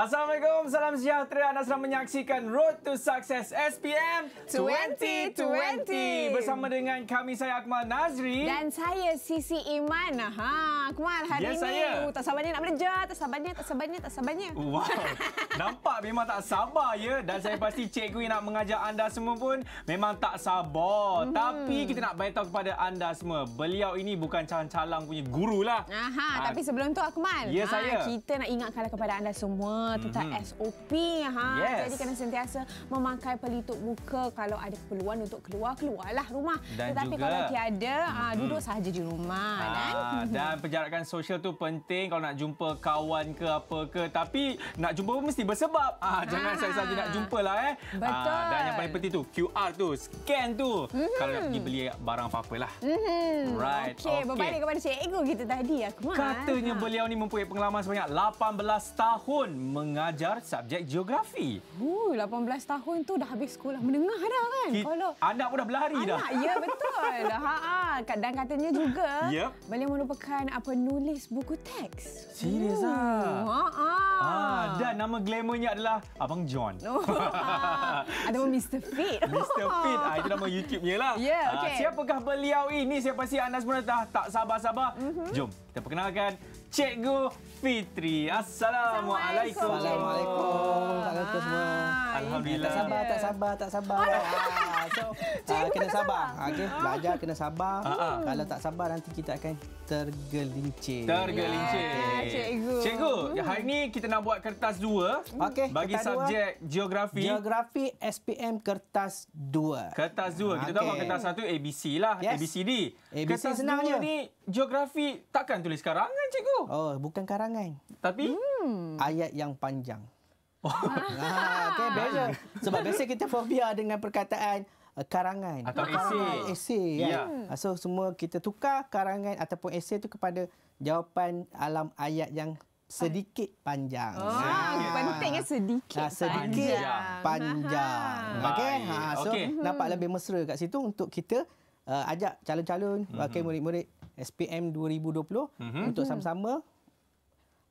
Hasan ve Salam sejahtera anda sedang menyaksikan Road to Success SPM 2020, 2020. bersama dengan kami saya Akmal Nazri dan saya Sisi Iman. Aha, Akmal hari yes, ini saya. tak sabarnya nak bekerja, tak sabarnya, tak sabarnya, tak sabarnya. Wow. Nampak memang tak sabar ya dan saya pasti cikgu yang nak mengajar anda semua pun memang tak sabar. Mm-hmm. Tapi kita nak beritahu kepada anda semua, beliau ini bukan calang-calang punya guru lah. Aha, ha. tapi sebelum tu Akmal, yes, ya, ha, saya. kita nak ingatkan kepada anda semua tentang mm-hmm. SOP happy ha. Yes. Jadi kena sentiasa memakai pelitup muka kalau ada keperluan untuk keluar keluarlah rumah. Dan Tetapi juga, kalau tiada ha, hmm. duduk saja di rumah ha, kan. Dan hmm. penjarakan sosial tu penting kalau nak jumpa kawan ke apa ke tapi nak jumpa pun mesti bersebab. ha, jangan saya saja nak jumpalah eh. Betul. dan yang paling penting tu QR tu, scan tu hmm. kalau nak pergi beli barang apa-apa lah. Hmm. Right. Okey, okay. berbalik kepada ego kita tadi aku. Katanya ha. beliau ni mempunyai pengalaman sebanyak 18 tahun mengajar subjek subjek geografi. Uh, 18 tahun tu dah habis sekolah menengah dah kan? Ki Kalau anak pun dah berlari anak, dah. Ya betul. Ha ah, kadang katanya juga yep. boleh merupakan apa ah, nulis buku teks. Serius ah. Ha, ha ah. dan nama glamournya adalah Abang John. Oh, ha. Ada oh, Mr Fit. Mr Fit. Ah, itu nama YouTube-nya lah. Yeah, okay. ah, siapakah beliau ini? Saya pasti anda semua dah tak sabar-sabar. Mm -hmm. Jom kita perkenalkan Cikgu Fitri. Assalamualaikum. Assalamualaikum. Assalamualaikum. Assalamualaikum. Assalamualaikum. Assalamualaikum. Assalamualaikum. Alhamdulillah. Tak sabar, tak sabar, tak sabar. Ah, so, uh, kena sabar. Ah, okay. Belajar kena sabar. Uh Kalau tak sabar, nanti kita akan tergelincir. Tergelincir. Ya, cikgu. Cikgu, hmm. hari ini kita nak buat kertas dua. Okay, bagi kertas subjek dua. geografi. Geografi SPM kertas dua. Kertas dua. Kita okay. tahu kertas satu ABC lah. Yes. ABCD. ABC kertas senang dua ni geografi takkan tulis karangan, cikgu. Oh, bukan karangan. Tapi? Hmm. Ayat yang panjang. Oh. Ha, okay, biasa. Sebab biasa kita fobia dengan perkataan eh, karangan. Atau karangan, esay. Esay. Kan? Ya. Yeah. So, semua kita tukar karangan ataupun esay itu kepada jawapan alam ayat yang sedikit panjang. Oh, ah, pentingnya sedikit. Ah, sedikit panjang. panjang. Ah, kan? ah, Okey. Ha, so okay. nampak lebih mesra kat situ untuk kita uh, ajak calon-calon mm-hmm. okay, murid-murid SPM 2020 mm-hmm. untuk sama-sama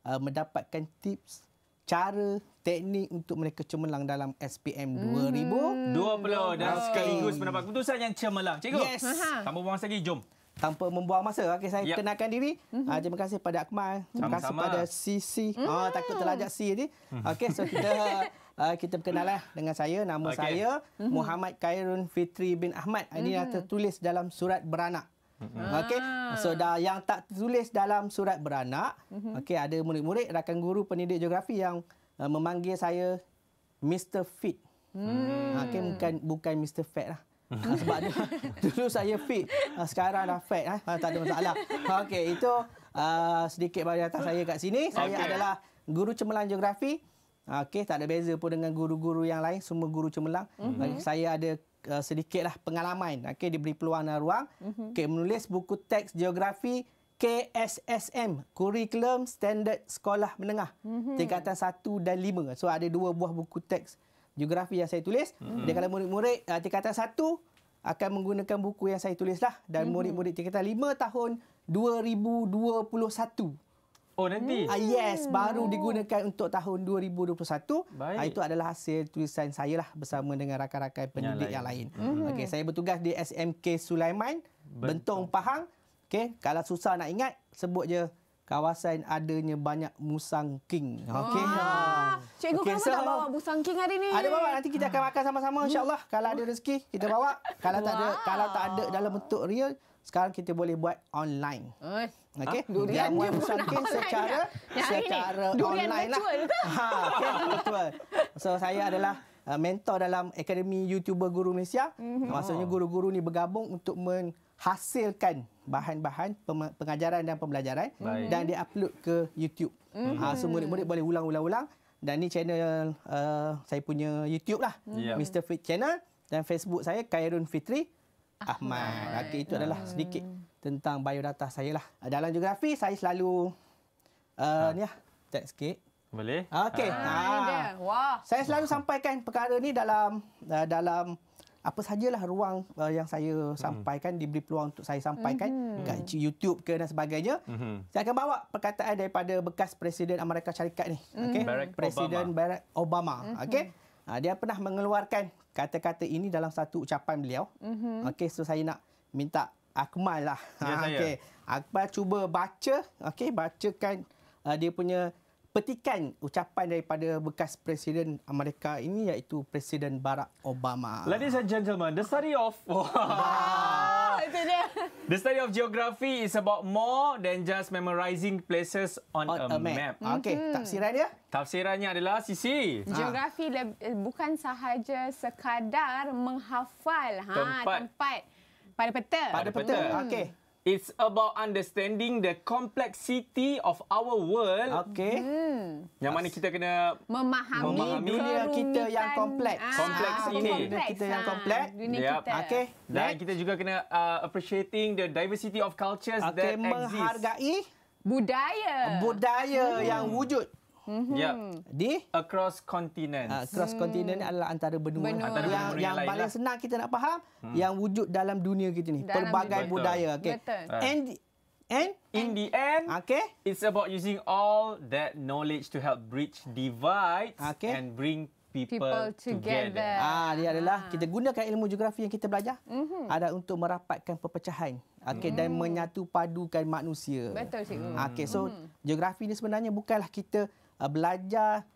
uh, mendapatkan tips cara teknik untuk mereka cemerlang dalam SPM 2020 20 dan sekaligus mendapat keputusan yang cemerlang. Cikgu. Yes. Tanpa buang masa lagi, jom. Tanpa membuang masa. Okay saya yep. kenalkan diri. Uh, terima kasih pada Akmal. Terima Sama-sama. kasih pada sisi. Mm. Oh, ah, takut terlajak C ini. Mhm. Okay so kita Uh, kita berkenalan lah dengan saya. Nama okay. saya mhm. Muhammad Khairun Fitri bin Ahmad. Ini mm-hmm. tertulis dalam surat beranak. Mm-hmm. Okey. Ah. So dah yang tak tertulis dalam surat beranak, mm-hmm. okey ada murid-murid rakan guru pendidik geografi yang uh, memanggil saya Mr Fit. Mm. Okey bukan bukan Mr Fat lah. Ha, sebab dia, dulu saya fit, ha, sekarang dah fat lah, Ha, tak ada masalah. Ha, Okey, itu uh, sedikit bagi atas saya kat sini. Saya adalah guru cemerlang geografi. Okey, tak ada beza pun dengan guru-guru yang lain, semua guru cemerlang. Mm-hmm. Saya ada uh, sedikitlah pengalaman. Okey, diberi peluang dan ruang. Mm-hmm. Okey, menulis buku teks geografi KSSM, Curriculum Standard Sekolah Menengah. Mm-hmm. Tingkatan 1 dan 5. So, ada dua buah buku teks geografi yang saya tulis. Mm-hmm. Jadi, kalau murid-murid uh, tingkatan 1 akan menggunakan buku yang saya tulislah. Dan mm-hmm. murid-murid tingkatan 5 tahun 2021. Oh nanti. Ah Uh, yes, baru digunakan untuk tahun 2021. Baik. Uh, itu adalah hasil tulisan saya lah bersama dengan rakan-rakan pendidik yang, yang lain. lain. Hmm. Okey, saya bertugas di SMK Sulaiman, Bentong, Bentong Pahang. Okey, kalau susah nak ingat sebut je kawasan adanya banyak musang king. Okey. Ah. Cikgu okay, kamu so, dah bawa musang king hari ni. Ada bawa nanti kita akan makan sama-sama insya-Allah. Kalau ada rezeki kita bawa. Kalau tak ada, kalau tak ada dalam bentuk real, sekarang kita boleh buat online. Eh. Okey, ha? durian yang mungkin secara online lah. secara ni. online lah. Ha, okay. virtual. So saya adalah uh, mentor dalam Akademi YouTuber Guru Malaysia. Mm-hmm. Maksudnya guru-guru ni bergabung untuk menghasilkan bahan-bahan pengajaran dan pembelajaran Baik. dan di-upload ke YouTube. Mm-hmm. Ha, so mhm. murid-murid boleh ulang-ulang-ulang dan ni channel uh, saya punya YouTube lah. Yeah. Mr Fit Channel dan Facebook saya Kairun Fitri. Ahmad. Ahmad. Okey, itu hmm. adalah sedikit tentang biodata saya lah. Dalam geografi, saya selalu uh, ha. ni lah, check sikit. Boleh. Okey. Ha. Ha. Saya selalu sampaikan perkara ni dalam uh, dalam apa sajalah ruang uh, yang saya hmm. sampaikan, mm. diberi peluang untuk saya sampaikan mm-hmm. kat YouTube ke dan sebagainya. hmm Saya akan bawa perkataan daripada bekas Presiden Amerika Syarikat ni. hmm Okay. Barack Presiden Obama. Barack Obama. hmm Okay. Ah, dia pernah mengeluarkan kata-kata ini dalam satu ucapan beliau. Mm-hmm. Okey, so saya nak minta Akmal lah. Ya, ah, okey. Akmal cuba baca, okey, bacakan uh, dia punya petikan ucapan daripada bekas presiden Amerika ini iaitu Presiden Barack Obama. Ladies and gentlemen, the study of wow. itu dia. The study of geography is about more than just memorizing places on, on a, a map. map. mm-hmm. Ah, tafsirannya? Tafsirannya adalah sisi geografi ha. le- eh, bukan sahaja sekadar menghafal ha, tempat. tempat pada peta. Pada peta. Hmm. Okey. It's about understanding the complexity of our world. Okay. Hmm. Yang mana kita kena memahami, memahami dunia kita yang kompleks. Ah, kompleks ini. Kompleks, kita yang ah, kompleks. Dunia yep. kita. Okay. Dan Next. kita juga kena uh, appreciating the diversity of cultures okay, that exist. Okay, menghargai budaya. Budaya hmm. yang wujud. Mm-hmm. Yep. Di across ah, continent. Uh, across hmm. continent adalah antara benua, benua. Antara benua yang, yang paling lah. senang kita nak faham hmm. yang wujud dalam dunia kita ni, dalam pelbagai budaya. Okay. Ah. And and in the end, okay, it's about using all that knowledge to help bridge divides okay. and bring people, people together. together. Ah, dia adalah ah. kita gunakan ilmu geografi yang kita belajar mm-hmm. ada untuk merapatkan perpecahan. Okay, mm. dan menyatu padukan manusia. Betul cikgu. Ah, okay, so mm. mm. geografi ni sebenarnya bukanlah kita uh, belajar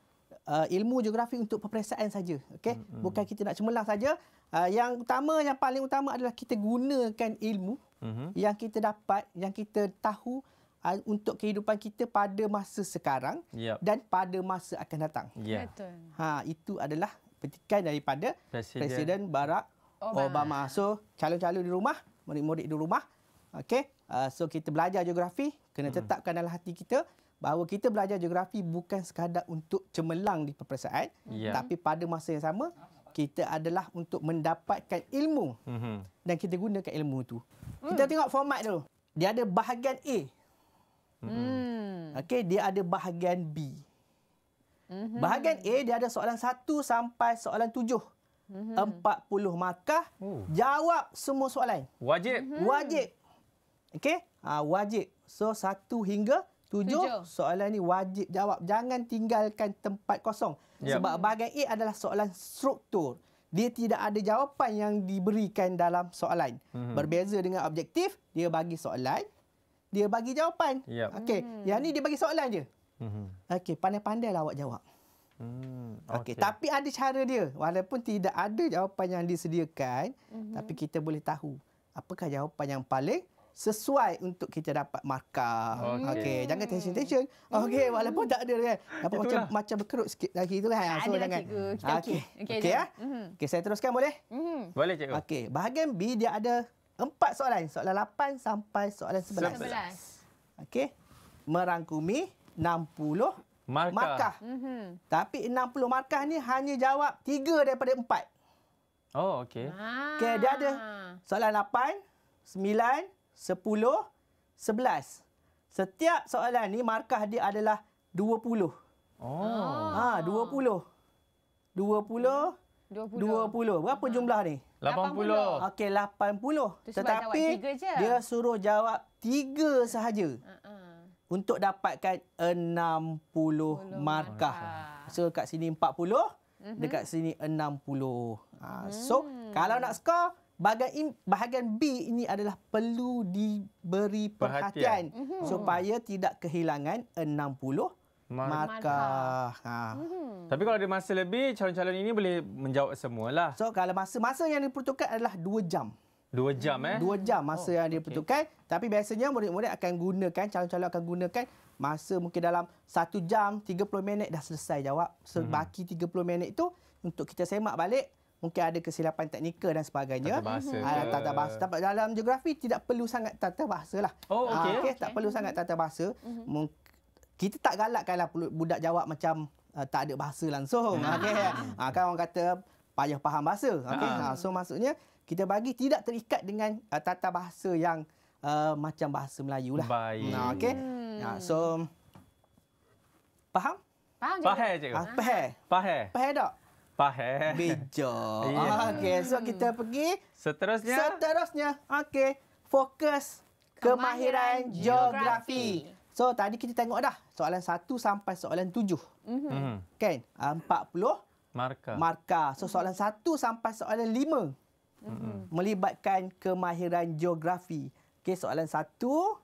uh, ilmu geografi untuk peperiksaan saja. Okey, mm-hmm. Hmm. bukan kita nak cemerlang saja. Uh, yang utama yang paling utama adalah kita gunakan ilmu mm-hmm. yang kita dapat, yang kita tahu uh, untuk kehidupan kita pada masa sekarang yep. dan pada masa akan datang. Yeah. Betul. Ha, itu adalah petikan daripada Presiden, Presiden Barack Obama. Obama. So, calon-calon di rumah, murid-murid di rumah, okay? Uh, so kita belajar geografi kena hmm. tetapkan dalam hati kita bahawa kita belajar geografi bukan sekadar untuk cemerlang di peperiksaan yeah. tapi pada masa yang sama kita adalah untuk mendapatkan ilmu mm-hmm. dan kita gunakan ilmu itu. Mm. Kita tengok format dulu. Dia ada bahagian A. Mm. Okey, dia ada bahagian B. Mm-hmm. Bahagian A dia ada soalan 1 sampai soalan 7. Mm-hmm. 40 markah. Ooh. Jawab semua soalan. Wajib. Mm-hmm. Wajib. Okey, uh, wajib. So, satu hingga tujuh, soalan ni wajib jawab. Jangan tinggalkan tempat kosong. Yep. Ya. Sebab bahagian A adalah soalan struktur. Dia tidak ada jawapan yang diberikan dalam soalan. Mm -hmm. Berbeza dengan objektif, dia bagi soalan, dia bagi jawapan. Yep. Ya. Okey, mm -hmm. yang ni dia bagi soalan je. Mm -hmm. Okey, pandai-pandailah awak jawab. Hmm, okay. Okay, tapi ada cara dia Walaupun tidak ada jawapan yang disediakan mm -hmm. Tapi kita boleh tahu Apakah jawapan yang paling sesuai untuk kita dapat markah. Okey, okay. jangan tension tension. Hmm. Okey, walaupun tak ada kan. Apa macam macam berkerut sikit lagi tu kan. So ada lah, jangan. Ah, okey. Okey. Okey. Okey, ya? hmm. saya teruskan boleh? Mm-hmm. Boleh cikgu. Okey, bahagian B dia ada empat soalan. Soalan 8 sampai soalan 11. 11. Okey. Merangkumi 60 markah. markah. Mm-hmm. Tapi 60 markah ni hanya jawab 3 daripada 4. Oh, okey. Ah. Okey, dia ada soalan 8, 9, 10, 11. Setiap soalan ni markah dia adalah 20. Oh. Ha, 20. 20. 20. 20. Berapa jumlah ni? 80. Okey, 80. Itu Tetapi dia suruh jawab 3 sahaja. Uh -uh. Untuk dapatkan 60 markah. So kat sini 40, uh -huh. dekat sini 60. Ha, ah, so hmm. kalau nak skor bahagian bahagian B ini adalah perlu diberi perhatian, perhatian. Mm -hmm. supaya tidak kehilangan 60 markah. Ha. -hmm. Tapi kalau ada masa lebih calon-calon ini boleh menjawab semualah. So kalau masa-masa yang diperuntukkan adalah 2 jam. 2 jam eh. 2 jam masa oh, yang diperuntukkan okay. tapi biasanya murid-murid akan gunakan calon-calon akan gunakan masa mungkin dalam 1 jam 30 minit dah selesai jawab. So mm -hmm. 30 minit itu untuk kita semak balik mungkin ada kesilapan teknikal dan sebagainya. Tata bahasa. Ha, tata bahasa. Tata, dalam geografi tidak perlu sangat tata bahasa lah. Oh, ah, okey. Ha, okay, okay. Tak perlu sangat mm-hmm. tata bahasa. Mm-hmm. kita tak galakkanlah budak jawab macam uh, tak ada bahasa langsung. Hmm. okay. ha, hmm. kan orang kata payah faham bahasa. Okay. Ha, hmm. so maksudnya kita bagi tidak terikat dengan uh, tata bahasa yang uh, macam bahasa Melayu lah. Baik. Ha, okay. Ha, so, faham? Faham cikgu. Faham cikgu. Faham. Faham. Faham tak? Pah eh. Beja. Yeah. Ah, So kita pergi. Seterusnya. Seterusnya. Okey, Fokus. Kemahiran geografi. So tadi kita tengok dah. Soalan satu sampai soalan tujuh. mm Kan? Ah, empat puluh. marka. Markah. So soalan satu sampai soalan lima. Mm-hmm. Melibatkan kemahiran geografi. Okay. Soalan satu.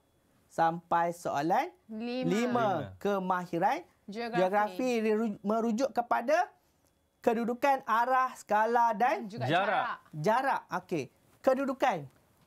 Sampai soalan. Lima. Kemahiran. Geografi. geografi merujuk kepada kedudukan, arah, skala dan juga jarak. Jarak. Okey. Kedudukan.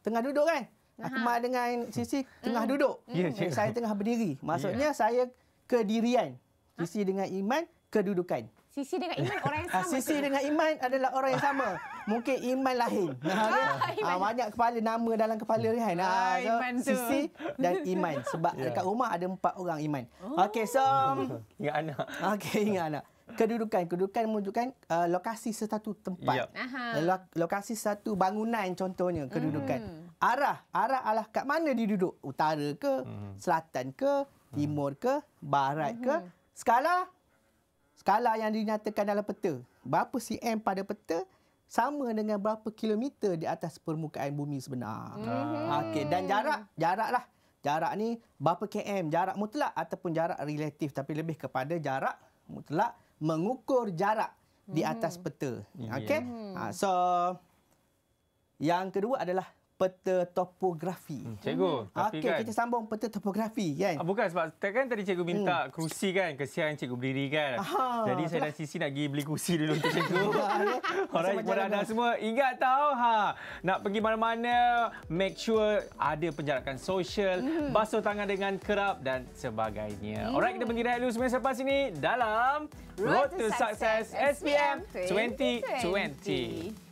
Tengah duduk kan? Aku mai dengan sisi mm. tengah duduk. Yeah, mm. yeah. Ya. Saya tengah berdiri. Maksudnya yeah. saya kedirian. Ha? Sisi huh? dengan iman, kedudukan. Sisi dengan iman orang yang ah, sama. Sisi tu. dengan iman adalah orang yang sama. Mungkin iman lain. ah, ah banyak kepala nama dalam kepala Rehan. Ah, ah, so, sisi dan iman. Sebab yeah. dekat rumah ada empat orang iman. Oh. Okey, so... Um, ingat anak. Okey, ingat anak kedudukan kedudukan menunjukkan uh, lokasi satu tempat yep. Eh, lo- lokasi satu bangunan contohnya kedudukan mm. arah arah arah kat mana dia duduk utara ke mm. selatan ke hmm. timur ke barat mm-hmm. ke hmm. skala skala yang dinyatakan dalam peta berapa cm pada peta sama dengan berapa kilometer di atas permukaan bumi sebenar mm-hmm. okey dan jarak jaraklah jarak ni berapa km jarak mutlak ataupun jarak relatif tapi lebih kepada jarak mutlak mengukur jarak di hmm. atas peta. Okay, Yeah. Hmm. Ha, so, yang kedua adalah peta topografi. Hmm. Cikgu, hmm. tapi okay, kan. Okey, kita sambung peta topografi kan. Ah, bukan sebab kan tadi cikgu minta hmm. kerusi kan. Kesian cikgu berdiri kan. Aha, Jadi saya dan Sisi nak pergi beli kerusi dulu untuk cikgu. Ya. Orang yang berada semua ingat tahu ha. Nak pergi mana-mana, make sure ada penjarakan sosial, hmm. basuh tangan dengan kerap dan sebagainya. Hmm. Alright, kita pergi dulu semua selepas ini dalam Road, to, Success, Success SPM 2020. 2020.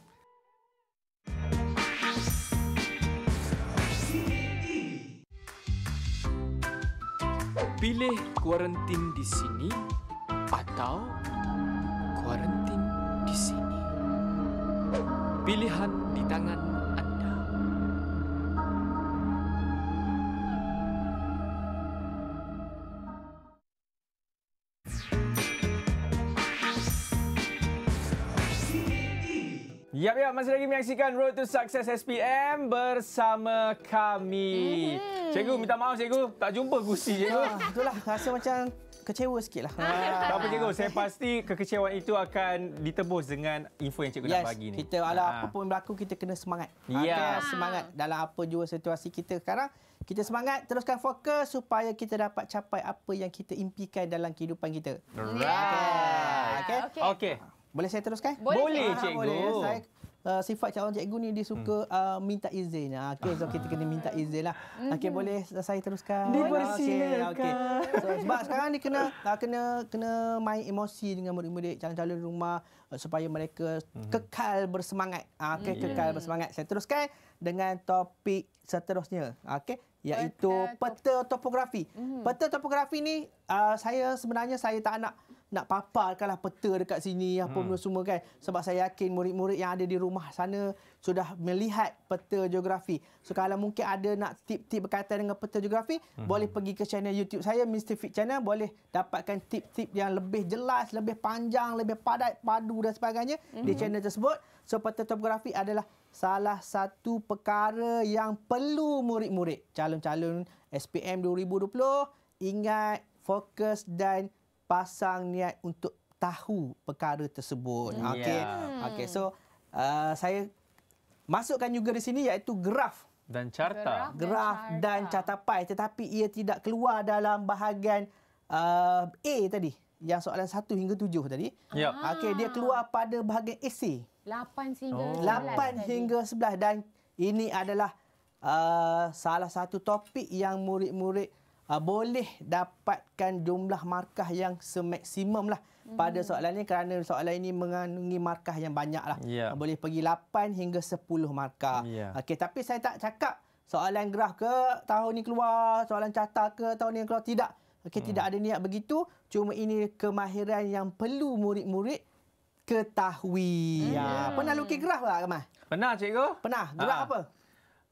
Pilih kuarantin di sini atau kuarantin di sini. Pilihan di tangan anda. Ya, ya Masih lagi menyaksikan Road to Success SPM bersama kami. Mm-hmm. Cikgu minta maaf cikgu, tak jumpa kursi cikgu. Ya, ah, betul rasa macam kecewa sikitlah. Ah. Tapi cikgu, saya pasti kekecewaan itu akan ditebus dengan info yang cikgu yes, dah bagi ni. Kita ala ah. apa pun berlaku kita kena semangat. Ya, yeah. semangat dalam apa jua situasi kita sekarang. Kita semangat, teruskan fokus supaya kita dapat capai apa yang kita impikan dalam kehidupan kita. Right. Okey. Okey. Okay. Okay. Boleh saya teruskan? Boleh, boleh cikgu. Boleh. Saya uh, sifat calon cikgu ni dia suka hmm. uh, minta izin. Uh, okay, so kita kena minta izin lah. mm Okay, boleh saya teruskan? Dipersilakan. Okay, okay. So, sebab sekarang ni kena uh, kena kena main emosi dengan murid-murid calon-calon rumah uh, supaya mereka mm-hmm. kekal bersemangat. Uh, ah, okay, mm kekal bersemangat. Saya teruskan dengan topik seterusnya. Ah, okay iaitu peta topografi. Peta topografi, mm. peta topografi ni uh, saya sebenarnya saya tak nak nak paparkanlah peta dekat sini apa hmm. semua kan sebab saya yakin murid-murid yang ada di rumah sana sudah melihat peta geografi. So kalau mungkin ada nak tip-tip berkaitan dengan peta geografi, hmm. boleh pergi ke channel YouTube saya Mr Fit Channel boleh dapatkan tip-tip yang lebih jelas, lebih panjang, lebih padat, padu dan sebagainya hmm. di channel tersebut. So peta topografi adalah salah satu perkara yang perlu murid-murid calon-calon SPM 2020 ingat fokus dan pasang niat untuk tahu perkara tersebut. Mm. Okey. Yeah. Okey. So uh, saya masukkan juga di sini iaitu graf dan carta. Graf, graf dan, carta. dan catapai tetapi ia tidak keluar dalam bahagian uh, A tadi. Yang soalan 1 hingga 7 tadi. Yep. Ya. Ah. Okey, dia keluar pada bahagian AC. 8 hingga oh. 8 hingga 11 dan ini adalah uh, salah satu topik yang murid-murid Ah, boleh dapatkan jumlah markah yang semaksimum lah pada mhm. soalan ini kerana soalan ini mengandungi markah yang banyak lah. Yeah. Ya. Boleh pergi 8 hingga 10 markah. Yeah. Okey, tapi saya tak cakap soalan graf ke tahun ini keluar, soalan carta ke tahun ini keluar. Tidak. Okey, mm. tidak hmm. ada niat begitu. Cuma ini kemahiran yang perlu murid-murid ketahui. Mm. Ya. Pernah lukis graf tak, Kamal? Pernah, cikgu. Pernah? Graf ha. Ah. apa?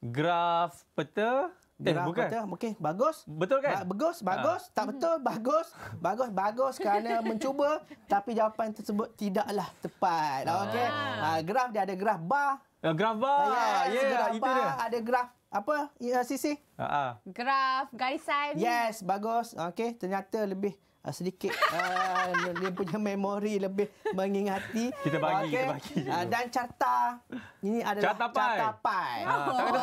Graf peta. Eh, bukan? kata, okay, bagus. Betul kan? Bagus, ah. bagus. Ha. Tak hmm. betul, bagus. Bagus, bagus kerana mencuba. Tapi jawapan tersebut tidaklah tepat. Ha. Ah. Okay. Ha, ah, graf dia ada graf bar. Ya, graf bar. Yes, yeah, graf itu bar. Dia. Ada graf apa, ya, Sisi? Ha, ha. Graf garisan. Yes, bagus. Okay, ternyata lebih uh, sedikit uh, dia punya memori lebih mengingati. Kita bagi, okay. kita bagi. Uh, dan carta ini adalah carta pai. Carta pai.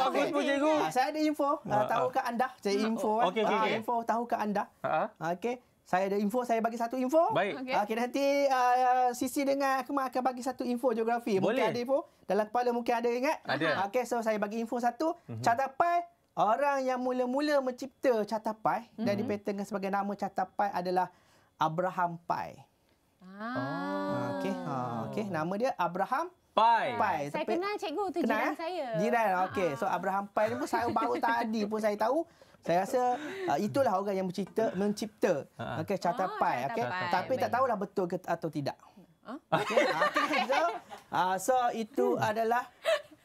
bagus pun cikgu. Uh, saya ada info. Uh, ke anda? Saya hmm. info. Uh, eh. okay, okay, uh, okay. Info tahukah anda? Uh-huh. Okey. Saya ada info, saya bagi satu info. Baik. Okey, okay, nanti uh, Sisi dengan Akma akan bagi satu info geografi. Boleh. Mungkin ada info. Dalam kepala mungkin ada ingat. Ada. okay so saya bagi info satu. Uh-huh. Mhm. Carta pai, Orang yang mula-mula mencipta carta pai mm-hmm. dan dipatenkan sebagai nama carta pai adalah Abraham Pai. Ah. ah okey. Ha okey. Nama dia Abraham Pai. Pai. Saya Tapi, kenal cikgu tu kenal, jiran eh? saya. Jiran. Ah. Okey. So Abraham Pai ni pun saya baru tadi pun saya tahu. Saya rasa uh, itulah orang yang mencipta mencipta okey carta oh, pai okey. Tapi tak tahulah betul ke atau tidak. Huh? Okey. Okay. So uh, so itu adalah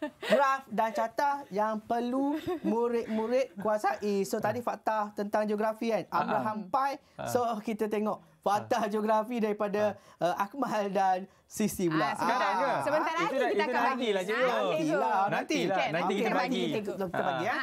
graf dan carta yang perlu murid-murid kuasai. Eh, so tadi fakta tentang geografi kan. Ah, ah. Abraham uh-huh. Pai. Ah. So kita tengok fakta uh-huh. geografi daripada uh, Akmal dan Sisi pula. Uh, sebentar ah. sebentar lagi itulah, kita akan lah, bagi. Lah ah, okay, lah. Nanti lah. Nanti lah, kita bagi. Kita bagi ya.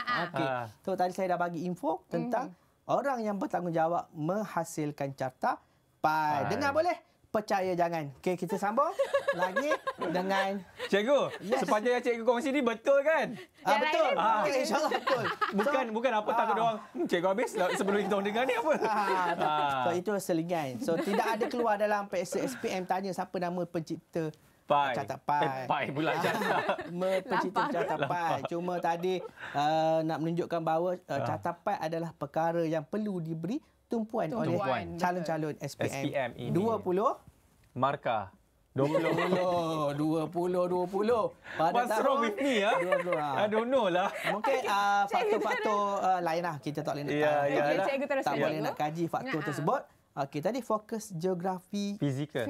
So tadi saya dah bagi info tentang uh orang yang bertanggungjawab menghasilkan carta Pai. Dengar boleh? percaya jangan. Okey, kita sambung lagi dengan Cikgu. Yes. Sepanjang yang cikgu kongsi ni betul kan? Ah uh, betul. Ah okay, insya-Allah betul. Bukan so, bukan apa uh, takut ah. dia orang. Hmm, cikgu habis lah sebelum kita dengar ni apa? Ah. Uh, so itu selingan. So tidak ada keluar dalam PSSPM tanya siapa nama pencipta Pai. Cata Pai. Eh, pai pula ah, Cata. Pencipta Cata Pai. Cuma tadi uh, nak menunjukkan bahawa uh, Cata Pai adalah perkara yang perlu diberi tumpuan, tumpuan. oleh tumpuan. calon-calon SPM. SPM ini. 20 markah. 20. 20, 20, 20. Pada What's wrong with me? Ha? 20, ha? I don't know lah. Mungkin okay, uh, ah, faktor-faktor uh, Kita tak boleh nak, yeah, ya, ya tak, tak boleh nak kaji faktor nah. tersebut. Okey, tadi fokus geografi. Fizikal.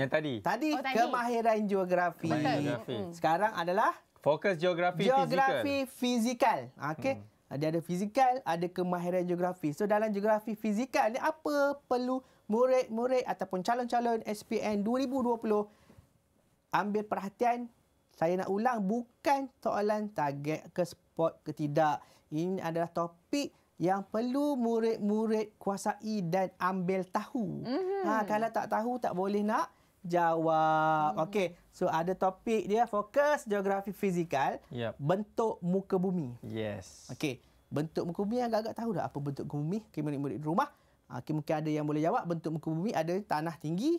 Yang tadi? Tadi, oh, kemahiran geografi. geografi. Sekarang adalah? Fokus geografi, fizikal. Geografi fizikal. Okey. Mm. Ah, dia ada fizikal, ada kemahiran geografi. So dalam geografi fizikal ni apa perlu murid-murid ataupun calon-calon SPN 2020 ambil perhatian? Saya nak ulang bukan soalan target ke spot ke tidak. Ini adalah topik yang perlu murid-murid kuasai dan ambil tahu. Mm-hmm. Ha kalau tak tahu tak boleh nak jawab. Hmm. Okey. So ada topik dia fokus geografi fizikal yep. bentuk muka bumi. Yes. Okey. Bentuk muka bumi agak-agak tahu dah apa bentuk muka bumi? Okey, murid-murid di rumah. Ah, okey, mungkin ada yang boleh jawab bentuk muka bumi ada tanah tinggi.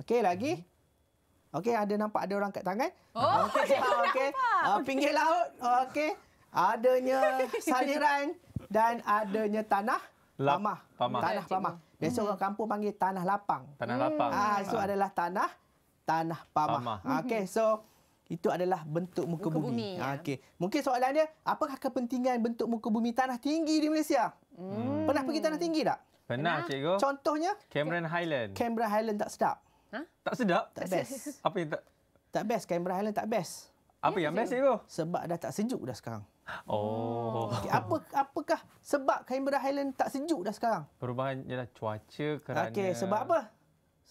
Okey, lagi. Hmm. Okey, ada nampak ada orang kat tangan. Oh, ah, okey. Okay. Okay. Okay. Uh, pinggir laut. Okey. Adanya saliran dan adanya tanah lama. Tanah lama. Biasa hmm. orang kampung panggil tanah lapang. Tanah hmm. lapang. Ah, so ah. adalah tanah tanah pamah. pamah. Ah, Okey, mhm. so itu adalah bentuk muka, muka bumi. bumi. Ah, ya. Okey. Mungkin soalan soalannya, apakah kepentingan bentuk muka bumi tanah tinggi di Malaysia? Hmm. Pernah pergi tanah tinggi tak? Pernah, Pernah, cikgu. Contohnya? Cameron Highland. Cameron Highland tak sedap. Ha? Tak sedap? Tak best. Apa yang tak? Tak best. Cameron Highland tak best. Apa yang best, cikgu? Sebab dah tak sejuk dah sekarang. Oh. Okay, apa apakah sebab Canberra Highland tak sejuk dah sekarang? Perubahan ialah cuaca kerana Okey, sebab apa?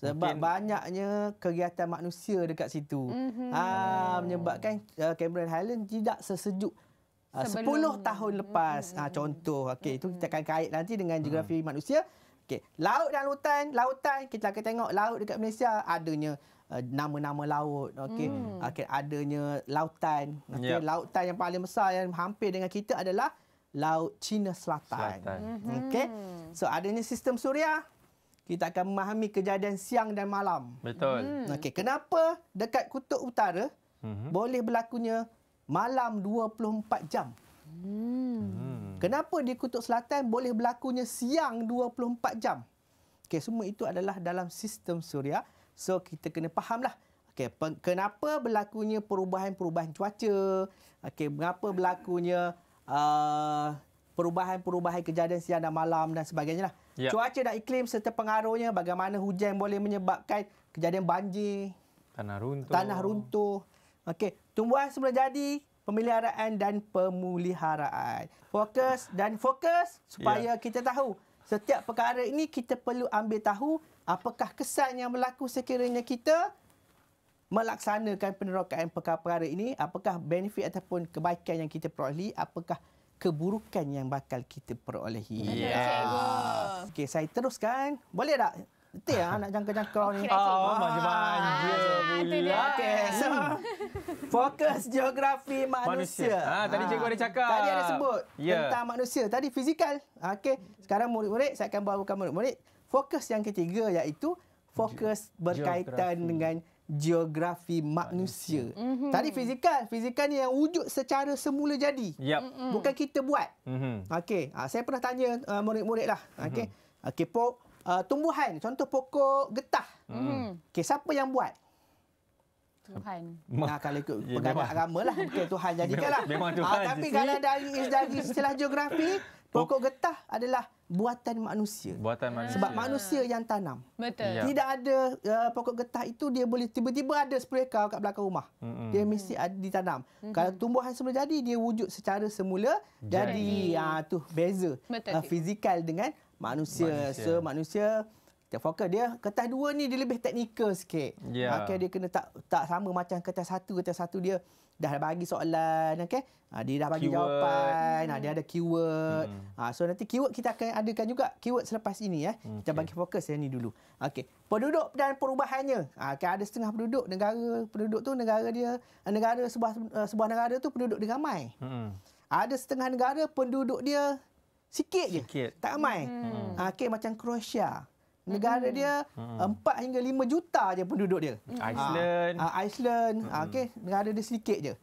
Sebab Mungkin... banyaknya kegiatan manusia dekat situ. Mm-hmm. Ah, oh. menyebabkan uh, Canberra Highland tidak sesejuk uh, 10 tahun lepas. Mm-hmm. Ah, contoh. Okey, mm-hmm. itu kita akan mhm. kait nanti dengan mhm. geografi mm. manusia. Okey, laut dan lautan, lautan kita akan tengok laut dekat Malaysia adanya Uh, nama-nama laut okey hmm. Uh, okay, adanya lautan okay, yep. lautan yang paling besar yang hampir dengan kita adalah laut China Selatan, Selatan. Mhm. okey so adanya sistem suria kita akan memahami kejadian siang dan malam betul hmm. okey kenapa dekat kutub utara hmm. boleh berlakunya malam 24 jam hmm. hmm. Kenapa di Kutub Selatan boleh berlakunya siang 24 jam? Okey, semua itu adalah dalam sistem suria. So kita kena fahamlah. Okey, kenapa berlakunya perubahan-perubahan cuaca? Okey, mengapa berlakunya uh, perubahan-perubahan kejadian siang dan malam dan sebagainya lah. Yep. Ya. Cuaca dan iklim serta pengaruhnya bagaimana hujan boleh menyebabkan kejadian banjir, tanah runtuh. Tanah runtuh. Okey, tumbuhan semula jadi, pemeliharaan dan pemuliharaan. Fokus dan fokus supaya yeah. kita tahu setiap perkara ini kita perlu ambil tahu apakah kesan yang berlaku sekiranya kita melaksanakan penerokaan perkara-perkara ini, apakah benefit ataupun kebaikan yang kita perolehi? apakah keburukan yang bakal kita perolehi. Yeah. Okey, saya teruskan. Boleh tak? Betul ya nak jangka-jangka ni. Oh, oh macam banjir. Ah, ya, Okey, so hmm. fokus geografi manusia. manusia. Ha, tadi cikgu ada cakap. Tadi ada sebut yeah. tentang manusia. Tadi fizikal. Okay sekarang murid-murid saya akan bawa ke murid-murid. Fokus yang ketiga iaitu fokus Ge- berkaitan geografi. dengan geografi manusia. Mm-hmm. Tadi fizikal, fizikal ni yang wujud secara semula jadi. Yep. Mm-hmm. Bukan kita buat. Mm-hmm. Okey, ha, saya pernah tanya uh, murid-murid lah. Mhm. Okey. Mm-hmm. Okey, pok uh, tumbuhan, contoh pokok getah. Mm-hmm. Okey, siapa yang buat? Tuhan. Nah, kalau ikut ya, pengadat agama lah. Bukan Tuhan jadikan lah. Memang, memang Tuhan. Ha, tapi kalau dari, dari istilah geografi, pokok getah adalah buatan manusia. Buatan manusia. Sebab manusia yang tanam. Betul. Ya. Tidak ada uh, pokok getah itu dia boleh tiba-tiba ada 10 ekar kat belakang rumah. Mm-hmm. Dia mesti ada ditanam. Mm-hmm. Kalau tumbuhan semula jadi dia wujud secara semula jadi ah uh, tu beza Betul. Uh, fizikal dengan manusia. manusia. So manusia dia fokus dia kertas dua ni dia lebih teknikal sikit. Yeah. Okay, dia kena tak tak sama macam kertas satu kertas satu dia dah bagi soalan okey ha, ah, dia dah bagi keyword. jawapan ah, hmm. ha, dia ada keyword hmm. ha, so nanti keyword kita akan adakan juga keyword selepas ini eh okay. Hmm, kita bagi fokus yang ni dulu okey penduduk dan perubahannya ha, akan ada setengah penduduk negara penduduk tu negara dia negara sebuah eh, sebuah negara tu penduduk dia ramai hmm. ada setengah negara penduduk dia sikit, sikit. je tak ramai hmm. ha, okey macam Croatia Negara mm-hmm. dia hmm. 4 eh, hingga 5 juta je penduduk dia. Mm-hmm. Ah, Iceland. Ha, Iceland. Hmm. Ha, Negara dia sedikit je.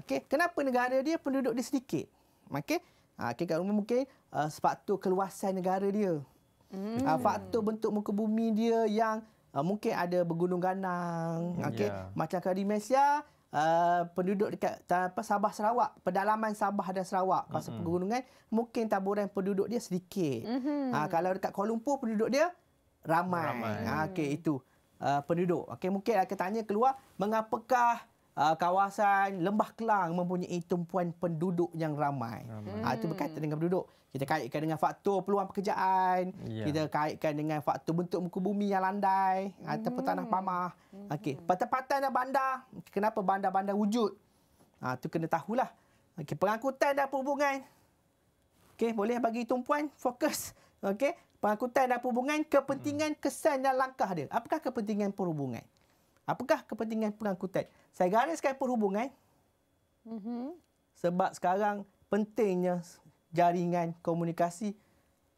okey. Kenapa negara dia penduduk dia sedikit? Okey, Ha, okay, kat mungkin uh, sepatut keluasan negara dia. Hmm. Uh, faktor bentuk muka bumi dia yang uh, mungkin ada bergunung ganang. Mm, okey. Yeah. Macam kat Malaysia, uh, penduduk dekat apa, Sabah Sarawak, pedalaman Sabah dan Sarawak, kawasan hmm. pergunungan, mungkin taburan penduduk dia sedikit. Hmm. Uh, kalau dekat Kuala Lumpur, penduduk dia ramai. ramai. Ah, okey itu uh, penduduk. Okey mungkin akan tanya keluar mengapakah uh, kawasan Lembah Kelang mempunyai tumpuan penduduk yang ramai? ramai. Uh, itu berkaitan dengan penduduk. Kita kaitkan dengan faktor peluang pekerjaan, ya. kita kaitkan dengan faktor bentuk muka bumi yang landai hmm. ataupun tanah hmm. pamah. Hmm. Okey, pertempatan dan bandar, kenapa bandar-bandar wujud? Ah uh, kena tahulah. Okey, pengangkutan dan perhubungan. Okey, boleh bagi tumpuan fokus. Okey, pengangkutan dan perhubungan, kepentingan hmm. kesan dan langkah dia. Apakah kepentingan perhubungan? Apakah kepentingan pengangkutan? Saya gariskan perhubungan. Mm-hmm. Sebab sekarang pentingnya jaringan komunikasi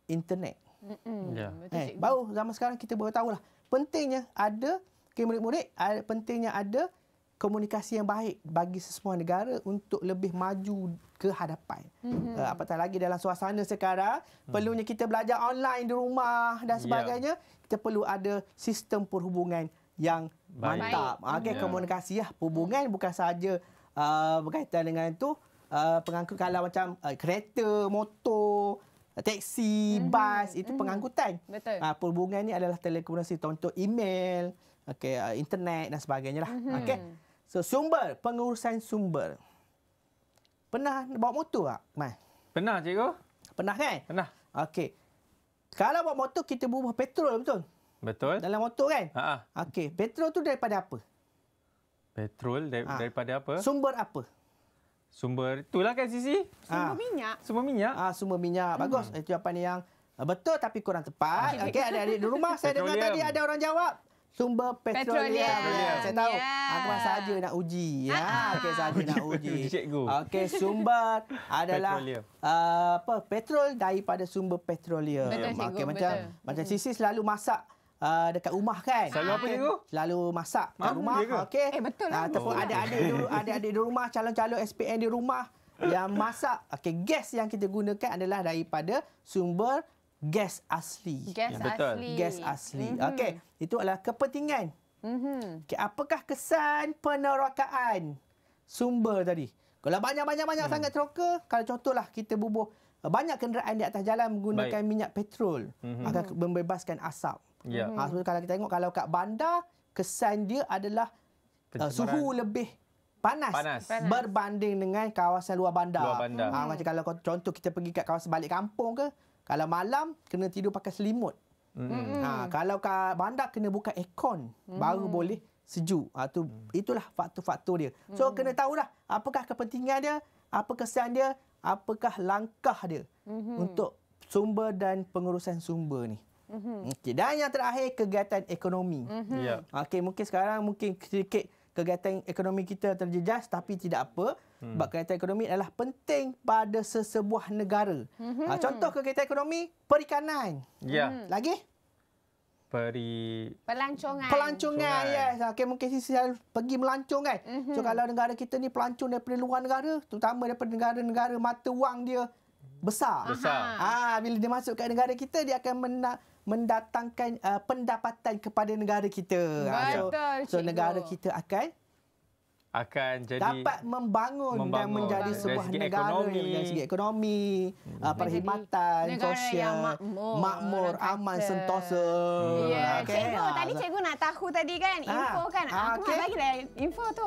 internet. Mm-hmm. Yeah. Ya. Eh, baru zaman sekarang kita boleh tahu lah Pentingnya ada ke murid-murid, pentingnya ada komunikasi yang baik bagi sesemua negara untuk lebih maju ke hadapan. Mm-hmm. Eh, apatah lagi dalam suasana sekarang, mm perlunya kita belajar online di rumah dan ya. sebagainya, yeah. kita perlu ada sistem perhubungan yang Baik. mantap. Baik. Ah, okay, yeah. komunikasi ya. Perhubungan bukan sahaja uh, ah, berkaitan dengan itu, uh, ah, pengangkut kalau macam uh, kereta, motor, teksi, mm-hmm. bas, itu mm-hmm. pengangkutan. Betul. Uh, perhubungan ini adalah telekomunikasi, contoh email, okay, uh, internet dan sebagainya. Lah. Mm-hmm. Okay. So, sumber, pengurusan sumber. Pernah bawa motor tak, Mai? Pernah, cikgu. Pernah kan? Pernah. Okey. Kalau bawa motor, kita bubuh petrol, betul? Betul. Dalam motor kan? Ha. ha. Okey. Petrol tu daripada apa? Petrol dar ha. daripada apa? Sumber apa? Sumber itulah kan, Sisi? Sumber ha. minyak. Sumber minyak? Ah, ha, Sumber minyak. Hmm. Bagus. Hmm. Eh, Itu apa ni yang eh, betul tapi kurang tepat. Okey, ada di rumah. Saya dengar tadi ada orang jawab sumber petroleum. Saya tahu. Yeah. Aku sahaja nak uji. Ya. Ah. Okey sahaja nak uji. Cikgu. Okey sumber adalah petroleum. Uh, apa petrol daripada sumber petroleum. Betul, cikgu, okay, macam betul. macam sisi selalu masak Uh, dekat rumah kan selalu apa cikgu selalu masak dekat rumah okey eh betul lah. Ah, ataupun ada oh. ada ada ada di rumah calon-calon SPN di rumah yang masak okey gas yang kita gunakan adalah daripada sumber gas asli. Gas ya, betul. asli. Gas asli. Mm-hmm. Okey, itu adalah kepentingan. Mm-hmm. Okay, apakah kesan penerokaan sumber tadi? Kalau banyak-banyak-banyak mm. sangat teroka, kalau contohlah kita bubuh eh, banyak kenderaan di atas jalan menggunakan Baik. minyak petrol mm-hmm. akan membebaskan asap. Yeah. Ya. Mhm. Ha, kalau kita tengok kalau kat bandar, kesan dia adalah uh, suhu lebih panas, panas berbanding dengan kawasan luar bandar. Luar bandar. Ha, mm-hmm. Macam mhm. kalau contoh kita pergi kat kawasan balik kampung ke, kalau malam kena tidur pakai selimut. Hmm. hmm. Ha kalau kat bandar kena buka aircon hmm. baru boleh sejuk. Ha tu hmm. itulah faktor-faktor dia. So hmm. kena tahulah apakah kepentingan dia, apa kesan dia, apakah langkah dia hmm. untuk sumber dan pengurusan sumber ni. Hmm. Okey dan yang terakhir kegiatan ekonomi. Hmm. Yeah. Okey mungkin sekarang mungkin sedikit kegiatan ekonomi kita terjejas tapi tidak apa. Hmm. Sebab kereta ekonomi adalah penting pada sesebuah negara. Hmm. Ha, contoh kaitan ekonomi, perikanan. Ya. Hmm. Lagi? Peri... Pelancongan. Pelancongan, yes. Okay, mungkin sisi saya pergi melancong kan. hmm So, kalau negara kita ni pelancong daripada luar negara, terutama daripada negara-negara mata wang dia besar. Besar. Ah, bila dia masuk ke negara kita, dia akan mena- mendatangkan uh, pendapatan kepada negara kita. Ha, Betul, so, so, negara kita akan akan jadi dapat membangun, membangun dan menjadi dari sebuah segi negara ekonomi. dari segi ekonomi, hmm. Uh, perkhidmatan, sosial, makmur, makmur aman, sentosa. Ya, yeah. okay. cikgu. Ha. Tadi ah, cikgu lah. nak tahu tadi kan, ha. info kan. Ha. Aku okay. nak bagi lah info tu.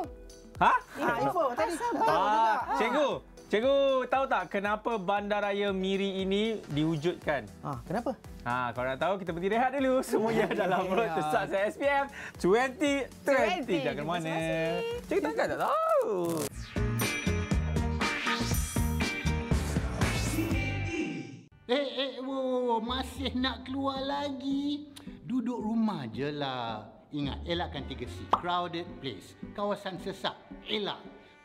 Ha? Info. info. Tadi Pasal tak tahu Cikgu, tahu tak kenapa bandaraya Miri ini diwujudkan? Ha, kenapa? Ha, kalau nak tahu, kita berhenti rehat dulu. Semuanya dalam Road to Success SPM 2020. Jangan ke mana. Cikgu takkan tak tahu. Eh, eh, wow, wow, masih nak keluar lagi? Duduk rumah je lah. Ingat, elakkan 3C. Crowded place. Kawasan sesak. Elak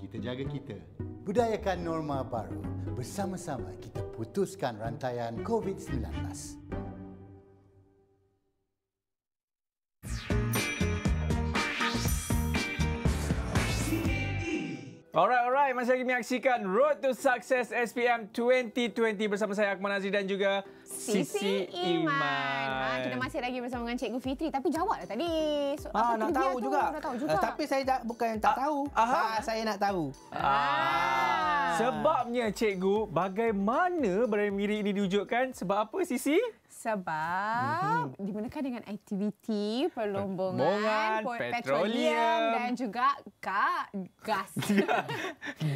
kita jaga kita. Budayakan norma baru. Bersama-sama kita putuskan rantaian COVID-19. masih lagi menyaksikan Road to Success SPM 2020 bersama saya Akmal Aziz dan juga Sisi Iman. Ah, kita masih lagi bersama dengan Cikgu Fitri tapi jawablah tadi. Ah, nak tahu, juga. nak tahu ah, juga. tapi saya tak, bukan yang tak ah, tahu. Ah, saya nak tahu. Ah. Sebabnya Cikgu, bagaimana berani ini diwujudkan? Sebab apa Sisi? sebab mm-hmm. dimulakan dengan aktiviti perlombongan, Bongan, pol- petroleum. petroleum dan juga ka- gas.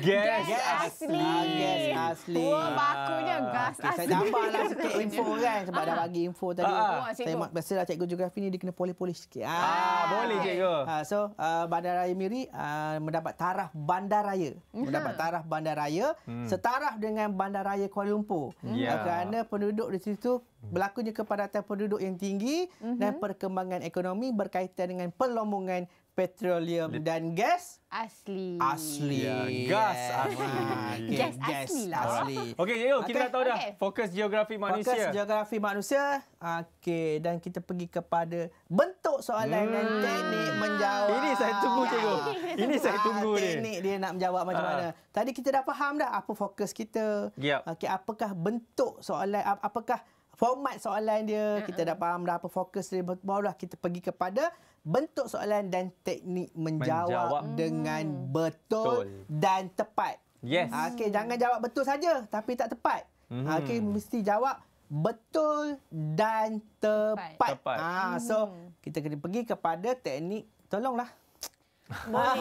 gas. Gas asli. Gas asli. Oh, bakunya ah. gas okay, asli. Saya tambahlah sikit info kan sebab ah. dah bagi info tadi. Ah. Oh, saya mak, biasalah cikgu geografi ni dia kena polis-polis sikit. Ah, ah boleh cikgu. Ah, so, uh, Bandaraya Miri uh, mendapat taraf bandaraya. Mm-hmm. Mendapat taraf bandaraya mm. setaraf dengan bandaraya Kuala Lumpur. Mm. Ya. Yeah. Kerana penduduk di situ berlakunya kepadatan penduduk yang tinggi mm-hmm. dan perkembangan ekonomi berkaitan dengan pelombongan petroleum dan gas asli asli ya, gas asli ah, okay. gas, gas asli lah okey yo kita okay. dah tahu dah okay. fokus geografi manusia fokus geografi manusia okey dan kita pergi kepada bentuk soalan hmm. dan teknik menjawab ini saya tunggu ya. cikgu ya. ini saya ah, tunggu ni teknik dia. dia nak menjawab macam uh. mana tadi kita dah faham dah apa fokus kita yep. okey apakah bentuk soalan apakah format soalan dia, uh-huh. kita ha. dah faham dah apa fokus dia, barulah kita pergi kepada bentuk soalan dan teknik menjawab, menjawab. Hmm. dengan hmm. betul, betul dan tepat. Yes. Ha, okey, jangan jawab betul saja tapi tak tepat. Hmm. Okey, mesti jawab betul dan tepat. tepat. Ha, hmm. so kita kena pergi kepada teknik. Tolonglah. Boleh.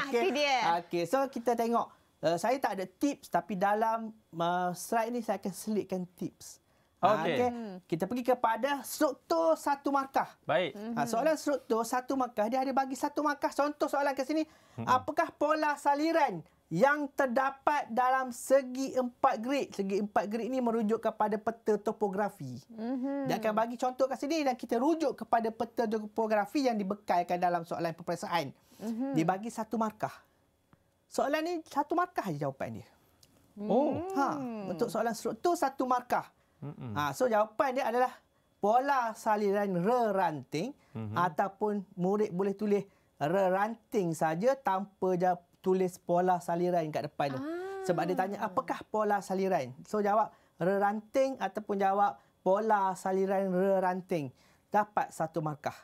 okay. Ah, itu dia. Okey, so kita tengok uh, saya tak ada tips tapi dalam uh, slide ni saya akan selitkan tips. Okey. Okay. Hmm. Kita pergi kepada struktur satu markah. Baik. Hmm. Ha, soalan struktur satu markah, dia ada bagi satu markah. Contoh soalan ke sini. Hmm. Apakah pola saliran yang terdapat dalam segi empat grid? Segi empat grid ini merujuk kepada peta topografi. Hmm. Dia akan bagi contoh ke sini dan kita rujuk kepada peta topografi yang dibekalkan dalam soalan peperiksaan. Hmm. Dia bagi satu markah. Soalan ini satu markah je jawapan dia. Oh, ha, untuk soalan struktur satu markah. Mm-hmm. so jawapan dia adalah pola saliran reranting mm-hmm. ataupun murid boleh tulis reranting saja tanpa tulis pola saliran kat depan tu. Ah. Sebab dia tanya apakah pola saliran. So jawab reranting ataupun jawab pola saliran reranting dapat satu markah.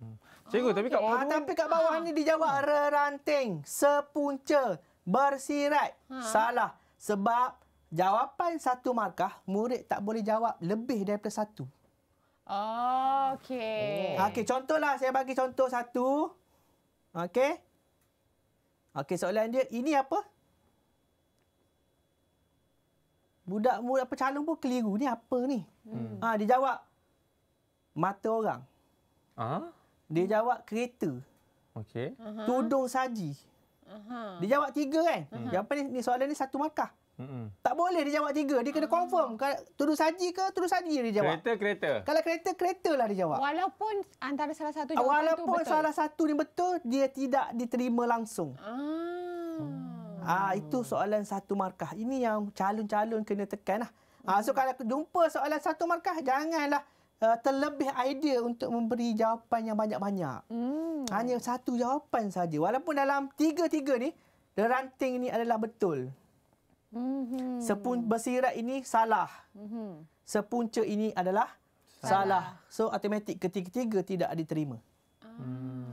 Hmm. Cikgu, oh, tapi okay. kat bawah ha, Tapi kat ah, bawah ha. ni dijawab jawab reranting, sepunca, bersirat, ha. salah. Sebab Jawapan satu markah, murid tak boleh jawab lebih daripada satu. Oh, okey. Oh. Okey, contohlah saya bagi contoh satu. Okey. Okey, soalan dia ini apa? Budak mu apa calon pun keliru. Ni apa ni? Hmm. Ha, dia jawab mata orang. Aha. Dia jawab kereta. Okey. Tudung saji. Aha. Dia jawab tiga kan? Jawapan ni, ni soalan ni satu markah. Mm-mm. Tak boleh dia jawab tiga. Dia kena mm. confirm. Terus saji ke terus saji dia jawab. Kereta, kereta. Kalau kereta, kereta lah dia jawab. Walaupun antara salah satu jawapan Walaupun tu betul. salah satu ni betul, dia tidak diterima langsung. Mm. Ah. itu soalan satu markah. Ini yang calon-calon kena tekan lah. Mm. Ah, so kalau jumpa soalan satu markah, janganlah uh, terlebih idea untuk memberi jawapan yang banyak-banyak. Mm. Hanya satu jawapan saja. Walaupun dalam tiga-tiga ni, the ranting ni adalah betul. Mm-hmm. Sepun basirat ini salah. Mm-hmm. Sepunca ini adalah salah. salah. So automatik ketiga-tiga tidak diterima.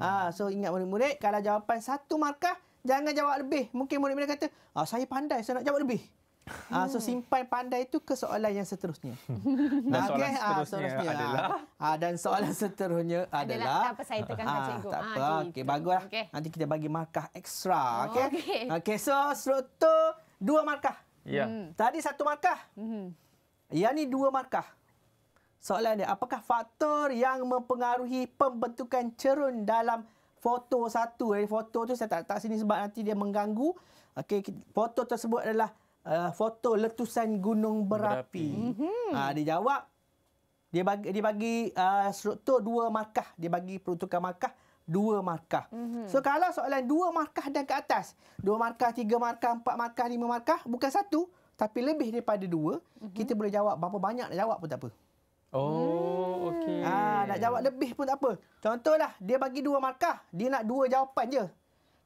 Ah. Ah, so ingat murid-murid kalau jawapan satu markah jangan jawab lebih. Mungkin murid-murid kata, ah, saya pandai saya nak jawab lebih. Ah, so hmm. simpan pandai itu ke soalan yang seterusnya. dan soalan okay, ah, seterusnya, ah, seterusnya adalah ah, ah, dan soalan seterusnya adalah tak apa saya tekankan ah, cikgu. Tak ah, apa. Ah, okay, baguslah. Okay. Nanti kita bagi markah ekstra. Okay, Oh, Okey, okay, so slot tu dua markah. Ya. Hmm. Tadi satu markah. Hmm. Yang ni dua markah. Soalan dia, apakah faktor yang mempengaruhi pembentukan cerun dalam foto satu? Dari foto tu saya tak letak sini sebab nanti dia mengganggu. Okey, foto tersebut adalah uh, foto letusan gunung berapi. berapi. Hmm. Ha, dia jawab, dia bagi, dia bagi uh, struktur dua markah. Dia bagi peruntukan markah dua markah. Mm-hmm. So kalau soalan dua markah dan ke atas, dua markah, tiga markah, empat markah, lima markah, bukan satu tapi lebih daripada dua, mm-hmm. kita boleh jawab berapa banyak nak jawab pun tak apa. Oh, hmm. okey. Ah, ha, nak jawab lebih pun tak apa. Contohlah, dia bagi dua markah, dia nak dua jawapan je.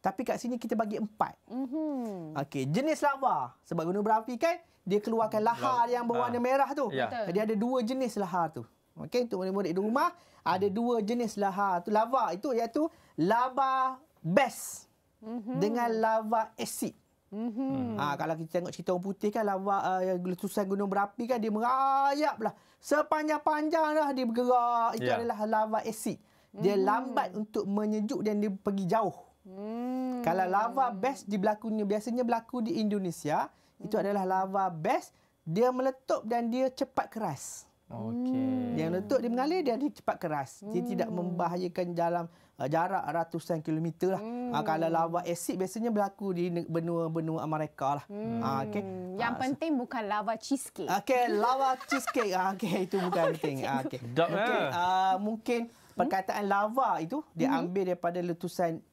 Tapi kat sini kita bagi empat. Mhm. Okey, jenis lava sebab gunung berapi kan, dia keluarkan lahar yang berwarna ha. merah tu. Ya. Jadi ada dua jenis lahar tu. Okey, untuk murid-murid di rumah, ada hmm. dua jenis lava. Itu lava itu iaitu lava bas mm -hmm. dengan lava acid. Mm -hmm. ha, kalau kita tengok cerita orang putih kan, lava uh, letusan gunung berapi kan, dia merayap Sepanjang-panjang lah dia bergerak. Itu yeah. adalah lava acid. Dia mm -hmm. lambat untuk menyejuk dan dia pergi jauh. Mm -hmm. Kalau lava bas di belakunya, biasanya berlaku di Indonesia, mm -hmm. itu adalah lava bas. dia meletup dan dia cepat keras. Okay. Yang letup dia mengalir dia dia cepat keras. Dia hmm. tidak membahayakan dalam uh, jarak ratusan kilometer lah. Hmm. Uh, kalau lava asid biasanya berlaku di benua-benua Amerika lah. Hmm. Uh, ah, okay. Yang uh, penting bukan lava cheesecake. Okay, lava cheesecake. uh, okay, itu bukan okay, penting. Uh, okay. Okay. Uh, mungkin perkataan lava itu dia hmm. ambil daripada letusan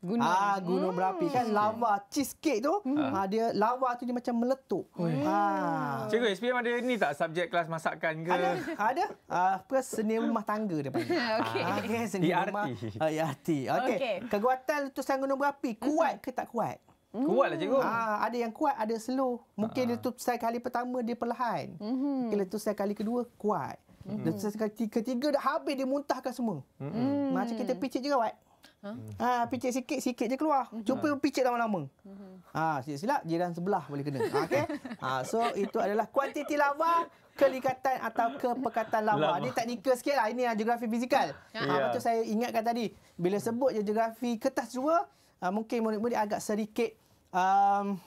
Gunung. Ah gunung hmm. berapi kan lava cheesecake tu. Hmm. Ha dia lava tu dia macam meletup. Hmm. Ha. Cikgu SPM ada ni tak subjek kelas masakan ke? Ada. Ada. Ah uh, seni rumah tangga dia panggil. Okey. Ha, ah, okay, seni DRT. E rumah. Uh, ya e arti. Okey. Okay. Kekuatan letusan gunung berapi kuat ke tak kuat? Mm. Kuatlah cikgu. Ha, ada yang kuat, ada slow. Mungkin ha. letusan kali pertama dia perlahan. Mm-hmm. Mungkin letusan kali kedua kuat. Mm-hmm. Letusan kali ketiga dah habis dia muntahkan semua. Mm-hmm. Macam kita picit juga, Wak. Ha? Ha, picit sikit, sikit je keluar. Hmm. Jumpa ha. Hmm. picit lama-lama. Ha, hmm. ah, silap-silap jiran sebelah boleh kena. Ha, ah, okay? ha, so itu adalah kuantiti lava kelikatan atau kepekatan lava. lama. Ini teknikal sikit lah. Ini geografi fizikal. Ha, ya. yeah. Betul saya ingatkan tadi. Bila sebut je geografi kertas jua, mungkin murid-murid agak sedikit um,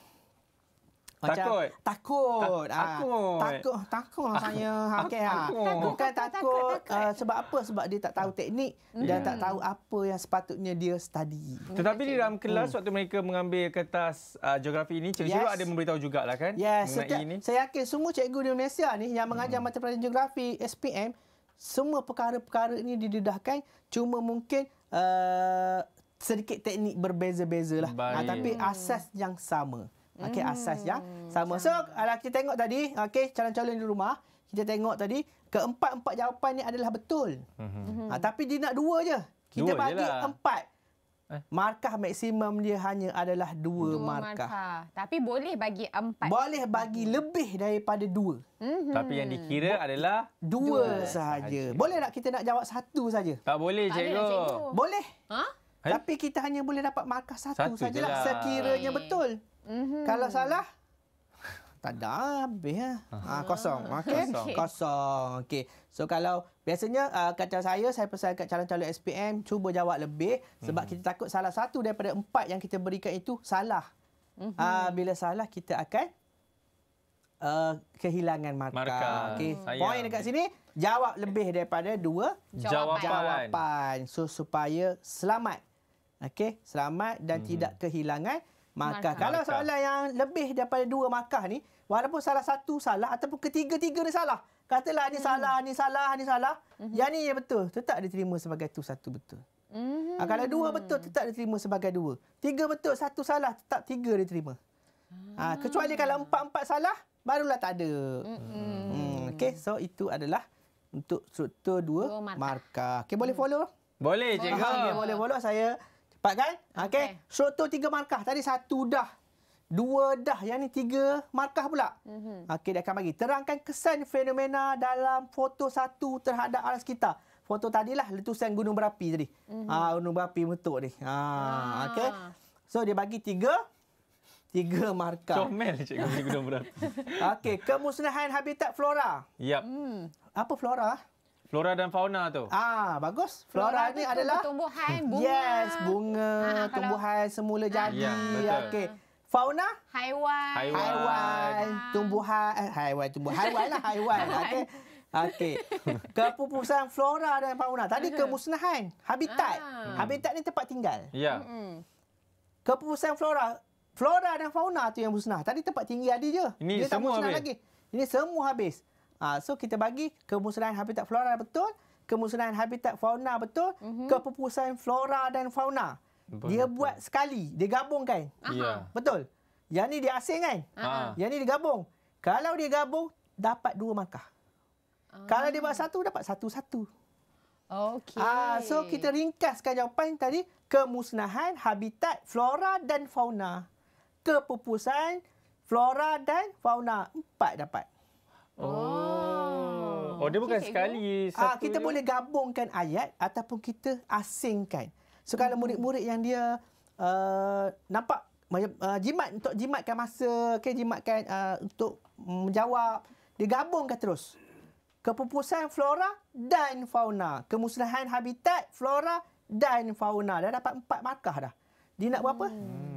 takut. Takut. Ta- ha, ah, takut. Takut. Takut saya. Ha, okay, ha. Takut. Bukan takut. takut, takut, Uh, sebab apa? Sebab dia tak tahu teknik. Hmm. dan Dia tak hmm. tahu apa yang sepatutnya dia study. Hmm. Tetapi di dalam kelas mm. waktu mereka mengambil kertas uh, geografi ini, cikgu yes. ada memberitahu juga lah kan? Yes. Setiap, ini. Saya yakin semua cikgu di Indonesia ni yang mengajar mm. mata pelajaran geografi SPM, semua perkara-perkara ini didedahkan. Cuma mungkin... Uh, sedikit teknik berbeza-bezalah. Ha, tapi asas yang sama. Okey hmm, asas ya. Sama. So kalau kita tengok tadi okey calon-calon di rumah kita tengok tadi keempat-empat jawapan ni adalah betul. Mhm. Hmm. Ha, tapi dia nak dua je. Kita dua bagi jelah. empat. Eh? Markah maksimum dia hanya adalah dua, dua markah. markah. Tapi boleh bagi empat. Boleh bagi hmm. lebih daripada dua. hmm Tapi yang dikira Bo- adalah dua, dua sahaja. sahaja. Boleh tak kita nak jawab satu saja? Tak boleh, Tak Cikgu. boleh. Ha? Eh? Tapi kita hanya boleh dapat markah satu, satu sajalah. Lah. Sekiranya betul hmm Kalau salah, tak ada habis ya. Ha, kosong. Okey. Kosong. Okey. So kalau biasanya uh, kata saya saya pesan kat calon-calon SPM cuba jawab lebih sebab mm-hmm. kita takut salah satu daripada empat yang kita berikan itu salah. Mm-hmm. Uh, bila salah kita akan uh, kehilangan markah. markah. Okey. Poin dekat sini jawab lebih daripada dua jawapan. jawapan. So supaya selamat. Okey, selamat dan mm-hmm. tidak kehilangan Makah. Kalau soalan yang lebih daripada dua makah ni, walaupun salah satu salah ataupun ketiga-tiga ni salah. Katalah ni hmm. salah, ni salah, ni salah. Mm-hmm. Yang ni yang betul. Tetap diterima sebagai tu satu betul. Mm-hmm. Ha, kalau dua betul, tetap diterima sebagai dua. Tiga betul, satu salah, tetap tiga diterima. Ha, ah. kecuali kalau empat-empat salah, barulah tak ada. hmm Hmm. Okay, so itu adalah untuk struktur dua, dua markah. markah. Okay, boleh follow? Boleh, cikgu. Okay, boleh follow saya. Dapat kan? Okay. okay. So tu tiga markah. Tadi satu dah. Dua dah. Yang ni tiga markah pula. Mm -hmm. Okay, dia akan bagi. Terangkan kesan fenomena dalam foto satu terhadap alam kita. Foto tadilah letusan gunung berapi tadi. Mm -hmm. ha, gunung berapi metuk ni. Ha, ah. ah. Okay. So dia bagi tiga. Tiga markah. Comel cikgu gunung berapi. Okay. Kemusnahan habitat flora. Yap. Mm. Apa flora? Flora flora dan fauna tu. Ah, bagus. Flora, flora ni adalah tumbuhan, bunga. Yes, bunga, ah, tumbuhan kalau... semula ah. jadi. yeah, ya, okey. Fauna? Haiwan. Haiwan. haiwan. Ah. Tumbuhan, eh, haiwan tumbuhan. Haiwan lah haiwan. okey. Okey. Kepupusan flora dan fauna. Tadi kemusnahan habitat. Ah. Habitat ni tempat tinggal. Ya. Yeah. Mm-hmm. Kepupusan flora. Flora dan fauna tu yang musnah. Tadi tempat tinggal dia je. Ini dia semua tak musnah habis. lagi. Ini semua habis. Ha, so kita bagi kemusnahan habitat flora betul, kemusnahan habitat fauna betul, mm-hmm. kepupusan flora dan fauna. Betul. Dia buat sekali, dia gabungkan. Yeah. Ya. Betul. Yang ni dia asing kan? uh Yang ni dia gabung. Kalau dia gabung, dapat dua markah. Uh. Kalau dia buat ah. satu, dapat satu-satu. Okay. Ah, so kita ringkaskan jawapan tadi. Kemusnahan habitat flora dan fauna. Kepupusan flora dan fauna. Empat dapat. Oh. Oh dia bukan okay, sekali ah, satu. Ah kita ni. Ya? boleh gabungkan ayat ataupun kita asingkan. So kalau hmm. murid-murid yang dia uh, nampak uh, jimat untuk jimatkan masa, ke okay, jimatkan uh, untuk menjawab, dia gabungkan terus. Kepupusan flora dan fauna, kemusnahan habitat flora dan fauna. Dah dapat empat markah dah. Dia nak buat apa? Hmm.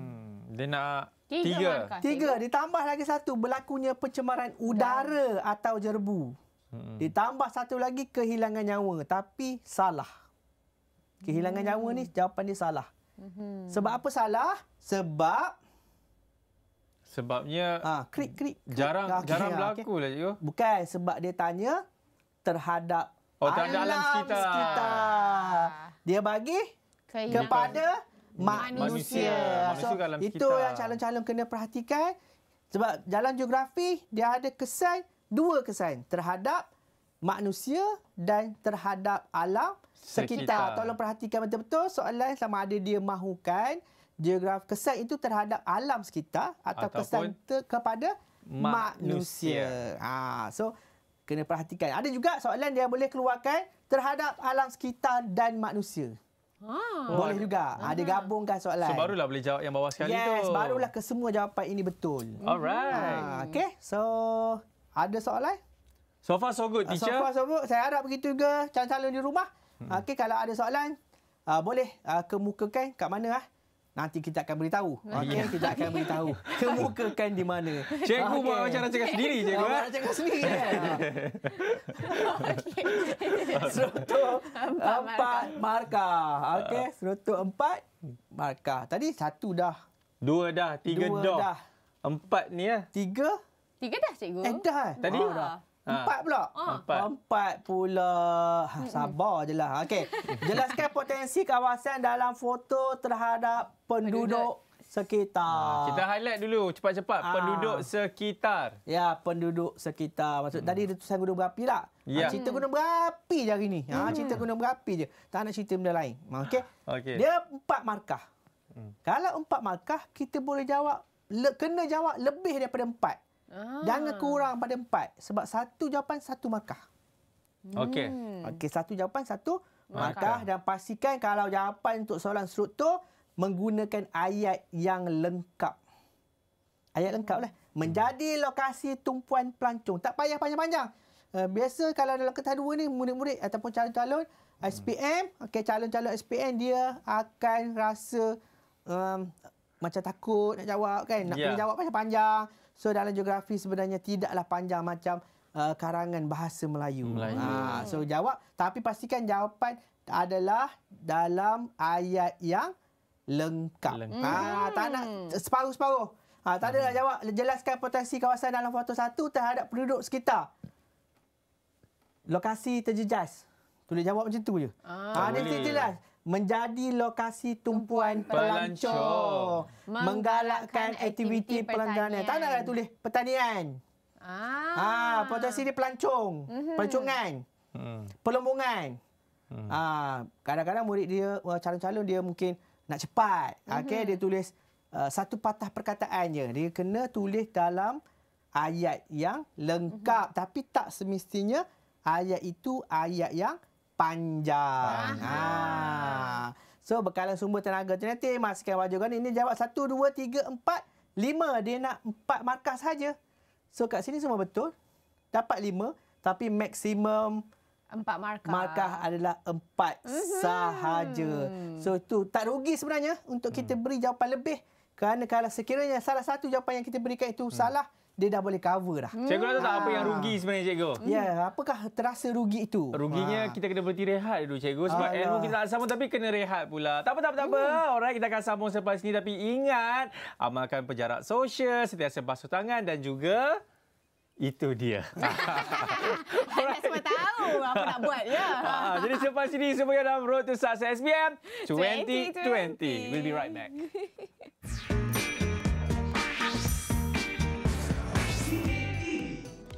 Dia nak tiga. Tiga. tiga. Ditambah lagi satu, berlakunya pencemaran udara Dan. atau jerbu. Hmm. Ditambah satu lagi, kehilangan nyawa. Tapi salah. Kehilangan hmm. nyawa ni, jawapan dia salah. Hmm. Sebab apa salah? Sebab... Sebabnya... Ha, krik, krik. Jarang, okay, ah, jarang okay. Ah, berlaku lah cikgu. Bukan, sebab dia tanya terhadap oh, alam, sekitar. sekitar. Dia bagi kehilangan. kepada manusia. manusia. So, manusia itu kita. yang calon-calon kena perhatikan. Sebab jalan geografi, dia ada kesan, dua kesan. Terhadap manusia dan terhadap alam sekitar. sekitar. Tolong perhatikan betul-betul soalan sama ada dia mahukan geografi kesan itu terhadap alam sekitar atau kesan ter- kepada manusia. manusia. Ha, so, kena perhatikan. Ada juga soalan dia boleh keluarkan terhadap alam sekitar dan manusia. Ah. Boleh juga. Ha, dia ah. gabungkan soalan. So, barulah boleh jawab yang bawah sekali yes, tu. Yes, barulah kesemua jawapan ini betul. Mm-hmm. Alright. Ha, okay, so ada soalan? So far so good, teacher. So far so good. Saya harap begitu juga calon-calon di rumah. Okay, kalau ada soalan, uh, boleh uh, kemukakan kat mana lah. Uh nanti kita akan beritahu. Okey, yeah. kita akan beritahu. Kemukakan di mana. Cikgu okay. buat macam nak cakap sendiri, cikgu. Eh? Nak cakap sendiri. Ya? Kan? serutuk empat markah. Okey, ah. serutuk empat markah. Tadi satu dah. Dua dah, tiga Dua dah. dah. Empat ni ya. Tiga? Tiga dah, cikgu. Eh, dah. Tadi? Ha. Ha. Empat pula. Ha. Empat. Empat pula. Ha, sabar je lah. Okay. Jelaskan potensi kawasan dalam foto terhadap penduduk sekitar. Ha. Kita highlight dulu cepat-cepat. Ha. Penduduk sekitar. Ya, penduduk sekitar. Maksud hmm. tadi letusan gunung berapi lah. Ya. Ha, cerita gunung berapi je hari ni. Ha, cerita gunung berapi je. Tak nak cerita benda lain. Okay. okay. Dia empat markah. Hmm. Kalau empat markah, kita boleh jawab, kena jawab lebih daripada empat. Jangan ah. kurang pada empat. Sebab satu jawapan, satu markah. Okey. Hmm. Okey, satu jawapan, satu markah. Dan pastikan kalau jawapan untuk soalan struktur, menggunakan ayat yang lengkap. Ayat lengkap lah. Hmm. Menjadi lokasi tumpuan pelancong. Tak payah panjang-panjang. Eh, biasa kalau dalam ketah dua ni, murid-murid ataupun calon-calon hmm. SPM, okay, calon-calon SPM dia akan rasa um, macam takut nak jawab kan. Nak yeah. kena jawab panjang-panjang. So dalam geografi sebenarnya tidaklah panjang macam uh, karangan bahasa Melayu. Melayu. Ha, so jawab tapi pastikan jawapan adalah dalam ayat yang lengkap. lengkap. Ha, tak nak hmm. separuh-separuh. Ha, tak ada lah jawab. Jelaskan potensi kawasan dalam foto satu terhadap penduduk sekitar. Lokasi terjejas. Tulis jawab macam tu je. Ah, ha, dia jelas menjadi lokasi tumpuan, pelancong. pelancong menggalakkan aktiviti pelancongan. Tak nak lah tulis pertanian. Ah. Ah, ha, potensi dia pelancong. Mm-hmm. Pelancongan. Hmm. Pelombongan. Hmm. Ah, kadang-kadang murid dia calon-calon dia mungkin nak cepat. Mm-hmm. Okey, dia tulis uh, satu patah perkataan je. Dia kena tulis dalam ayat yang lengkap mm-hmm. tapi tak semestinya ayat itu ayat yang panjang. Ha. So bekalan sumber tenaga tu nanti masukkan wajah kan ini jawab 1 2 3 4 5 dia nak 4 markah saja. So kat sini semua betul. Dapat 5 tapi maksimum Empat markah. Markah adalah empat mm-hmm. sahaja. So itu tak rugi sebenarnya untuk kita mm. beri jawapan lebih. Kerana kalau sekiranya salah satu jawapan yang kita berikan itu mm. salah, dia dah boleh cover dah. Hmm. Cikgu rasa tak apa yang hmm. rugi sebenarnya cikgu? Hmm. Ya, apakah terasa rugi itu? Ruginya ha. kita kena berhenti rehat dulu cikgu. Sebab Alah. ilmu kita tak sambung tapi kena rehat pula. Tak apa, tak apa, tak apa. Hmm. Alright, kita akan sambung selepas ini. Tapi ingat, amalkan penjarak sosial, sentiasa basuh tangan dan juga... Itu dia. Saya semua tahu apa nak buat. ya. Ha. Jadi selepas ini, semuanya dalam Road to Success SBM 2020. 2020. We'll be right back.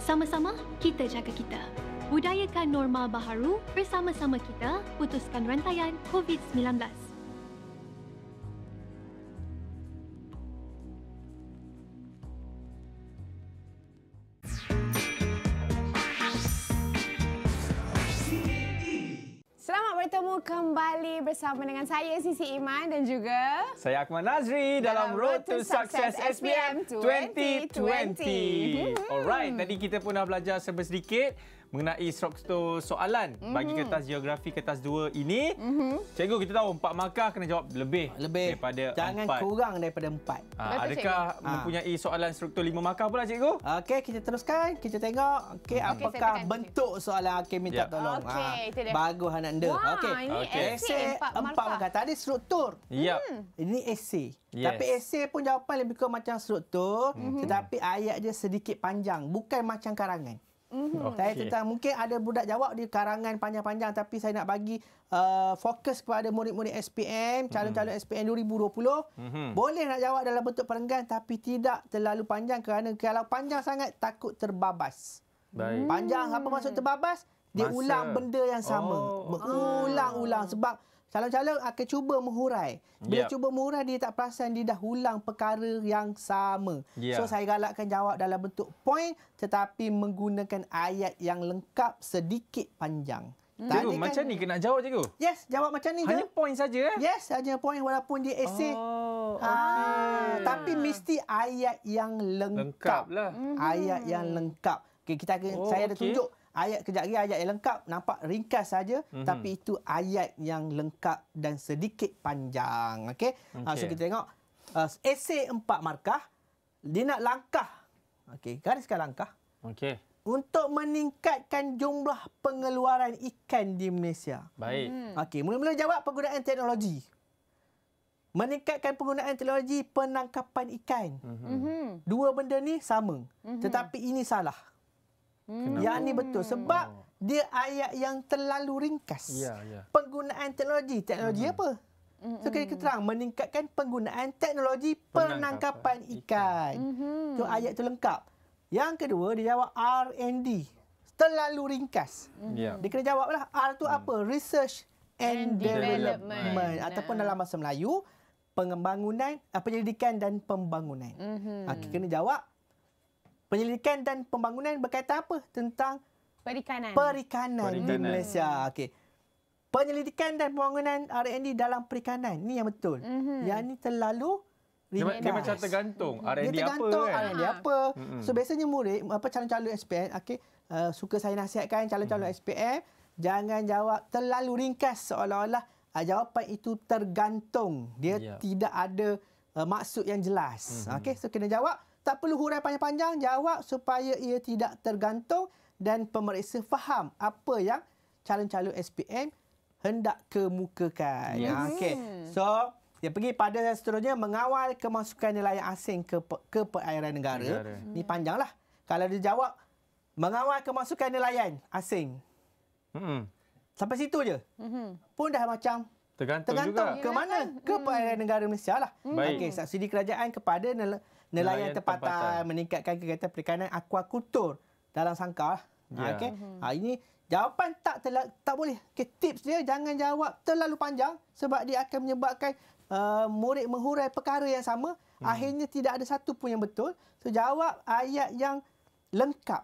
Sama-sama kita jaga kita. Budayakan norma baharu bersama-sama kita putuskan rantaian COVID-19. Selamat bertemu kembali bersama dengan saya Sisi Iman dan juga saya Akmal Nazri dalam Road, Road to Success, Success SPM 2020. 2020. Alright, tadi kita pun dah belajar serba sedikit mengenai struktur soalan mm-hmm. bagi kertas geografi kertas 2 ini. Mm-hmm. Cikgu kita tahu empat markah kena jawab lebih, lebih. daripada Jangan 4. Jangan kurang daripada empat. Ha, adakah cikgu? mempunyai ha. soalan struktur lima markah pula cikgu? Okey, kita teruskan. Kita tengok okey mm-hmm. apakah okay, bentuk soalan. Okey, minta yep. Ya. tolong. Okey, ha. bagus anak anda. Wah, okay. ini okay. essay empat, empat markah. Tadi struktur. Ya. Yep. Hmm. Ini essay. Yes. Tapi essay pun jawapan lebih kurang macam struktur. Mm-hmm. Tetapi ayat dia sedikit panjang. Bukan macam karangan. Mm-hmm. Saya tentang mungkin ada budak jawab di karangan panjang-panjang tapi saya nak bagi uh, fokus kepada murid-murid SPM, mhm. calon-calon SPM 2020. Mm-hmm. Boleh nak jawab dalam bentuk perenggan tapi tidak terlalu panjang kerana kalau panjang sangat takut terbabas. Baik. Panjang apa maksud hmm. terbabas? Dia Masa. ulang benda yang sama. Berulang-ulang oh. sebab calon-calon akan cuba menghurai. Bila yep. cuba menghurai, dia tak perasan dia dah ulang perkara yang sama. Yeah. So, saya galakkan jawab dalam bentuk point tetapi menggunakan ayat yang lengkap sedikit panjang. Hmm. Tadi cikgu, kan, macam ni kena jawab cikgu? Yes, jawab macam ni Hanya point saja. Eh? Yes, hanya point walaupun dia essay. Oh, ha, okay. ha, tapi mesti ayat yang lengkap. Lengkap lah. Ayat yang lengkap. Okay, kita, oh, saya okay. ada tunjuk ayat kejap lagi ayat yang lengkap nampak ringkas saja mm-hmm. tapi itu ayat yang lengkap dan sedikit panjang ah, okey okay. uh, so kita tengok uh, ah, esei empat markah dia nak langkah okey gariskan langkah okey untuk meningkatkan jumlah pengeluaran ikan di Malaysia baik mm. okey mula-mula jawab penggunaan teknologi meningkatkan penggunaan teknologi penangkapan ikan mm-hmm. dua benda ni sama mm-hmm. tetapi ini salah Kenapa? Yang ni betul sebab dia ayat yang terlalu ringkas. Ya, ya. Penggunaan teknologi. Teknologi hmm. apa? So kita hmm. terang meningkatkan penggunaan teknologi penangkapan ikan. Hmm. Tu ayat itu lengkap. Yang kedua dia jawab R&D. Terlalu ringkas. Hmm. Ya. Dia kena jawablah R tu hmm. apa? Research and, and development. development ataupun dalam bahasa Melayu pengembangunan, eh, penyelidikan dan pembangunan. Mm -hmm. Kita ah, kena jawab penyelidikan dan pembangunan berkaitan apa? Tentang perikanan. Perikanan, perikanan. di Malaysia. Hmm. Okey. Penyelidikan dan pembangunan R&D dalam perikanan. Ni yang betul. Mm-hmm. Yang ni terlalu ringkas. Dia, dia macam tergantung R&D dia tergantung kan? Ah. apa kan. tergantung R&D apa. Mm-hmm. So biasanya murid apa calon-calon SPM okey uh, suka saya nasihatkan calon-calon mm-hmm. SPM jangan jawab terlalu ringkas seolah-olah uh, jawapan itu tergantung. Dia yeah. tidak ada uh, maksud yang jelas. Mm-hmm. Okey so kena jawab tak perlu hurai panjang-panjang, jawab supaya ia tidak tergantung dan pemeriksa faham apa yang calon-calon SPM hendak kemukakan. Yes. Ya. Okay. Hmm. So, dia pergi pada seterusnya mengawal kemasukan nilai asing ke, ke perairan negara. negara. Ni panjanglah. Kalau dia jawab, mengawal kemasukan nilai asing. Mm-hmm. Sampai situ je. Mm-hmm. Pun dah macam tergantung, tergantung juga. ke mana? Ke perairan hmm. negara Malaysia lah. Mm. Okay, subsidi kerajaan kepada nelayan, nelayan tempatan, meningkatkan kegiatan perikanan akuakultur dalam sangkar. Ha, yeah. Okey. Mm-hmm. Ha ini jawapan tak terla- tak boleh. Okay, tips dia jangan jawab terlalu panjang sebab dia akan menyebabkan uh, murid menghurai perkara yang sama, mm-hmm. akhirnya tidak ada satu pun yang betul. So jawab ayat yang lengkap.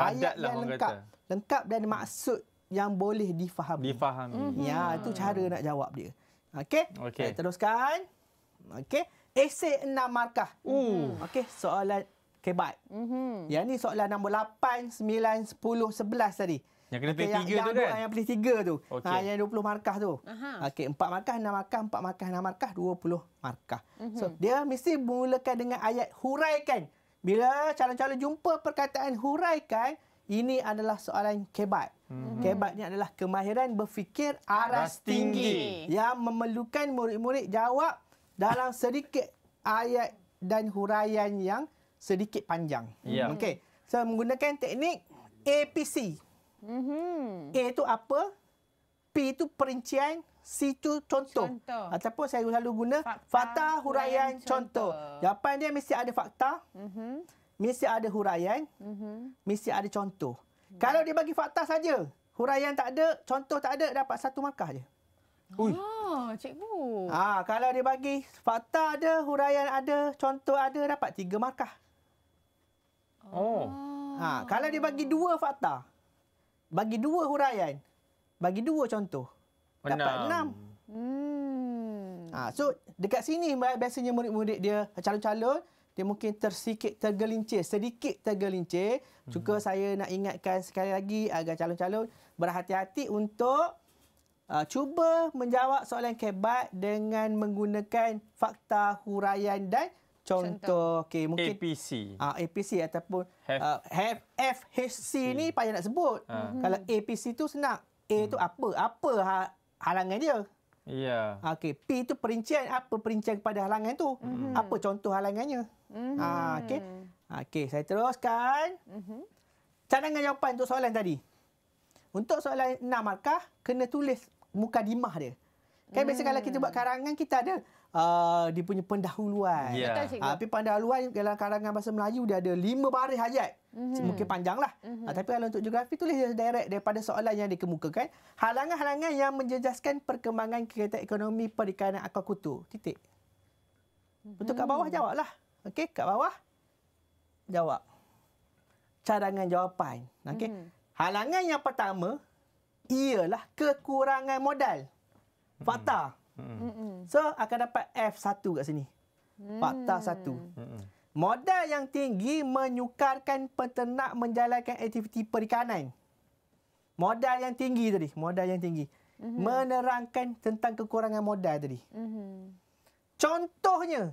ayat lah yang lengkap. Kata. Lengkap dan maksud yang boleh difahami. Difahami. Mm-hmm. Ya, itu mhm. cara nak jawab dia. Okey? Okay. Teruskan. Okey. Esek enam markah. Mm. Okey, soalan kebat. Mm-hmm. Yang ni soalan nombor 8, 9, 10, 11 tadi. Yang kena pilih tiga yang, tu yang kan? Yang pilih tiga tu. Okay. Ha, yang 20 markah tu. Okey, empat markah, enam markah, empat markah, enam markah, 20 markah. Mm-hmm. So, dia mesti mulakan dengan ayat huraikan. Bila calon-calon jumpa perkataan huraikan, ini adalah soalan kebat. Mm-hmm. Kebat ni adalah kemahiran berfikir aras, aras tinggi. tinggi. Yang memerlukan murid-murid jawab dalam sedikit ayat dan huraian yang sedikit panjang. Yeah. Okey. So menggunakan teknik APC. Mm-hmm. A itu mhm. apa? P itu perincian, C itu contoh. contoh. Ataupun saya selalu guna fakta, fakta huraian, contoh. contoh. Jawapan dia mesti ada fakta. Mm-hmm. Mesti ada huraian. Mm-hmm. Mesti ada contoh. Yeah. Kalau dia bagi fakta saja, huraian tak ada, contoh tak ada, dapat satu markah je. Ui. Oh, cikgu. Ah, ha, kalau dia bagi fakta ada, huraian ada, contoh ada dapat tiga markah. Oh. Ha, kalau dia bagi dua fakta, bagi dua huraian, bagi dua contoh, enam. dapat enam. Hmm. Ha, so, dekat sini biasanya murid-murid dia calon-calon, dia mungkin tersikit tergelincir, sedikit tergelincir. Hmm. Cuka hmm. saya nak ingatkan sekali lagi agar calon-calon berhati-hati untuk Uh, cuba menjawab soalan kebat dengan menggunakan fakta huraian dan contoh. contoh. Okay, mungkin APC. Uh, ah, APC ataupun uh, ah, FHC ni payah nak sebut. Uh. hmm Kalau APC tu senang. A hmm. tu apa? Apa ha- halangan dia? Yeah. Okay, P tu perincian. Apa perincian kepada halangan tu? hmm Apa contoh halangannya? Mm-hmm. Uh, okay. okay, saya teruskan. Mm-hmm. Cadangan jawapan untuk soalan tadi. Untuk soalan 6 markah, kena tulis mukadimah dia. Kan hmm. biasa kalau kita buat hmm. karangan kita ada uh, dia punya pendahuluan. Yeah. Ya. Uh, tapi pendahuluan dalam karangan bahasa Melayu dia ada lima baris hayat. Mm-hmm. Mungkin panjanglah. Mm-hmm. Uh, tapi kalau untuk geografi tulis direct daripada soalan yang dikemukakan, halangan-halangan yang menjejaskan perkembangan kegiatan ekonomi perikanan akuakultur. Titik. Mhm. Untuk kat bawah lah. Okey, kat bawah jawab. Cadangan jawapan. Okey. Mm-hmm. Halangan yang pertama ialah kekurangan modal. Hmm. Fakta. Hmm. Mm-mm. So akan dapat F1 kat sini. Hmm. Fakta 1. Mm-mm. Modal yang tinggi menyukarkan peternak menjalankan aktiviti perikanan. Modal yang tinggi tadi, modal yang tinggi. Mm-hmm. Menerangkan tentang kekurangan modal tadi. Mm-hmm. Contohnya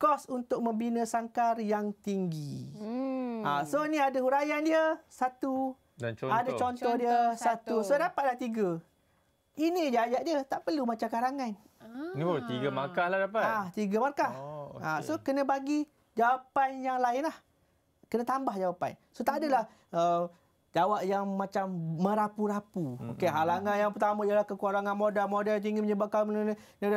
kos untuk membina sangkar yang tinggi. Mm. Ha, so ni ada huraian dia, satu dan contoh. Ada contoh, contoh dia satu. satu. So dapatlah tiga. Ini je ayat dia. Tak perlu macam karangan. Ini ah. pun tiga markah lah dapat. Ah, tiga markah. Oh, okay. ah, so kena bagi jawapan yang lain lah. Kena tambah jawapan. So tak adalah... Hmm. Uh, Jawab yang macam merapu-rapu. Mm-hmm. Okey, halangan yang pertama ialah kekurangan modal. Modal tinggi menyebabkan... Tak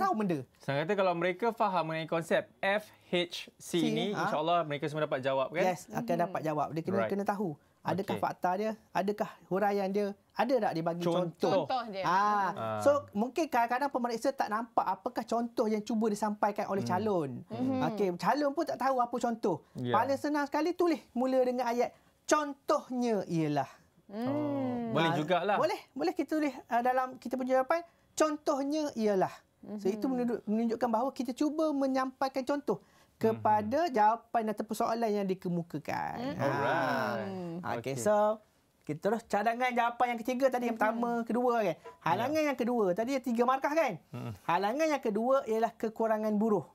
tahu benda. Saya kata kalau mereka faham mengenai konsep FHC C, ini, ha? insyaAllah mereka semua dapat jawab kan? Yes, akan mm-hmm. dapat jawab. Dia kena, right. kena tahu. Adakah okay. fakta dia? Adakah huraian dia? Ada tak dibagi contoh? Contoh, contoh dia. Ah. Hmm. ah, So, mungkin kadang-kadang pemeriksa tak nampak apakah contoh yang cuba disampaikan oleh hmm. calon. Hmm. Okey, calon pun tak tahu apa contoh. Yeah. Paling senang sekali tulis mula dengan ayat contohnya ialah. Hmm. Oh, boleh ah, juga lah. Boleh, boleh kita tulis ah, dalam kita punya jawapan contohnya ialah. So, hmm. itu menunjukkan bahawa kita cuba menyampaikan contoh kepada hmm jawapan ataupun soalan yang dikemukakan. Mm. Ha. Alright. Ah, okay, okay, so kita terus cadangan jawapan yang ketiga tadi yang pertama, hmm kedua kan. Halangan yeah. yang kedua, tadi ada tiga markah kan. Mm. Halangan yang kedua ialah kekurangan buruh.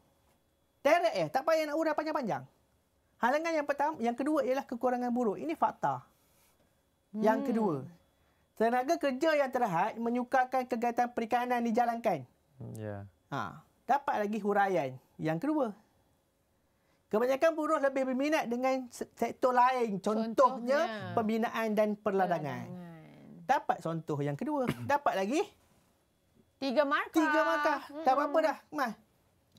Direct eh, tak payah nak urah panjang-panjang. Halangan yang pertama, yang kedua ialah kekurangan buruh. Ini fakta. Mm. Yang kedua. Tenaga kerja yang terhad menyukarkan kegiatan perikanan dijalankan. Ya. Yeah. Ha. Dapat lagi huraian. Yang kedua. Kebanyakan buruh lebih berminat dengan sektor lain. Contohnya, Contohnya. pembinaan dan perladangan. perladangan. Dapat contoh yang kedua. Dapat lagi? Tiga markah. Tiga markah. Mm-hmm. Tak hmm. apa-apa dah, Mas.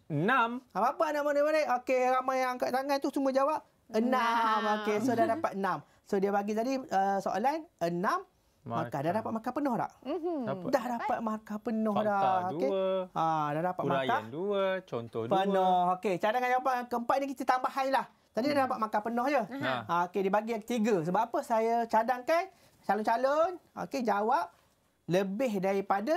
Enam. Apa-apa nak balik-balik? Okey, ramai yang angkat tangan tu semua jawab. Enam. enam. Okey, so dah dapat enam. So dia bagi tadi uh, soalan enam Maka Dah dapat maka penuh tak? Mm-hmm. Dah dapat markah penuh Fanta dah. Fanta okay. dua. Ha, dah dapat Urayan markah. dua. Contoh penuh. dua. Penuh. Okey, cadangan jawapan keempat ini kita tambahkan lah. Tadi hmm. dah dapat maka penuh je. Ha. ha Okey, dia bagi yang ketiga. Sebab apa saya cadangkan calon-calon. Okey, jawab lebih daripada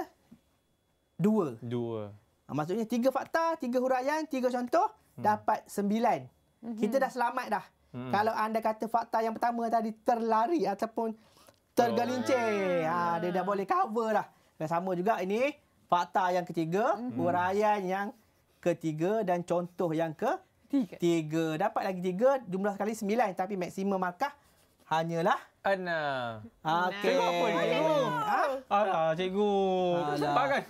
dua. Dua. Ah, maksudnya tiga fakta, tiga huraian, tiga contoh. Hmm. Dapat sembilan. Mm-hmm. Kita dah selamat dah. Hmm. Kalau anda kata fakta yang pertama tadi terlari ataupun tergelincir. Oh. Ha, dia dah boleh cover dah. Dan sama juga ini fakta yang ketiga, mm. huraian yang ketiga dan contoh yang ke tiga. tiga. Dapat lagi tiga, jumlah sekali sembilan tapi maksimum markah hanyalah Ana. Okay. Cikgu apa ni? Ha? Alah, cikgu. Sempat kan?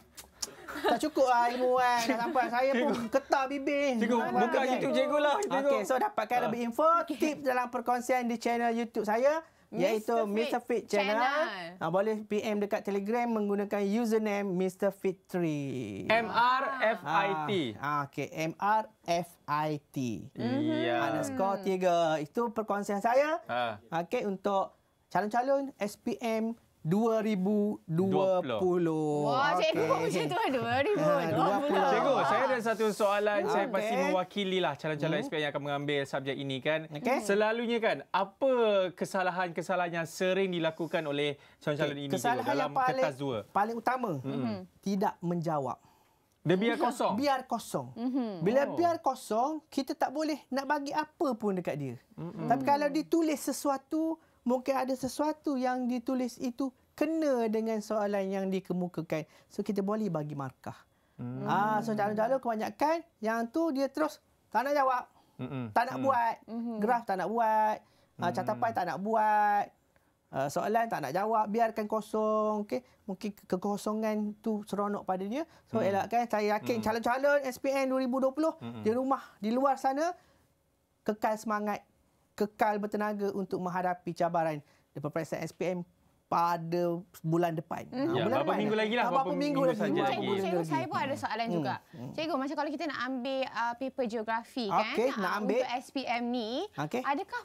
Tak cukup lah ilmu kan. Dah eh. sampai saya cikgu. pun ketar bibir. Cikgu, Alah, buka kan? YouTube cikgu lah. Okay. so dapatkan ah. lebih info. Tip dalam perkongsian di channel YouTube saya iaitu Mr. Fit, Fit Channel. Channel. Ah, boleh PM dekat Telegram menggunakan username Mr. Fit 3. M-R-F-I-T. Ah. Ah, okay, M-R-F-I-T. Yeah. Underscore 3. Itu perkongsian saya ah. okay, untuk calon-calon SPM 2020. Wah, cikgu okay. macam tu 2020. Kan? Ha, cikgu, saya ada satu soalan. Okay. Saya pasti mewakili lah calon-calon hmm. SPM yang akan mengambil subjek ini kan. Okay. Hmm. Selalunya kan, apa kesalahan-kesalahan yang sering dilakukan oleh calon-calon okay. ini dalam paling, kertas dua? paling utama, hmm. tidak menjawab. Dia biar kosong? Biar kosong. Hmm. Bila oh. biar kosong, kita tak boleh nak bagi apa pun dekat dia. Hmm. Tapi kalau ditulis sesuatu, mungkin ada sesuatu yang ditulis itu kena dengan soalan yang dikemukakan. So kita boleh bagi markah. Hmm. Ah, so jalan-jalan kebanyakan yang tu dia terus tak nak jawab. Mm-mm. Tak nak mm. buat. Mm-hmm. Graf tak nak buat. Ah, mm. Catapan tak nak buat. Ah, soalan tak nak jawab. Biarkan kosong. Okay? Mungkin kekosongan tu seronok pada dia. So mm. elakkan. Saya yakin mm. calon-calon SPM 2020 mm di rumah, di luar sana. Kekal semangat kekal bertenaga untuk menghadapi cabaran peperiksaan SPM pada bulan depan. hmm Ya, bulan berapa depan minggu lagi lah. Berapa minggu lagi. Saja cikgu, lagi. cikgu, saya pun ada soalan mm-hmm. juga. Cikgu, macam kalau kita nak ambil uh, paper geografi okay, kan nak uh, ambil. untuk SPM ni, okay. adakah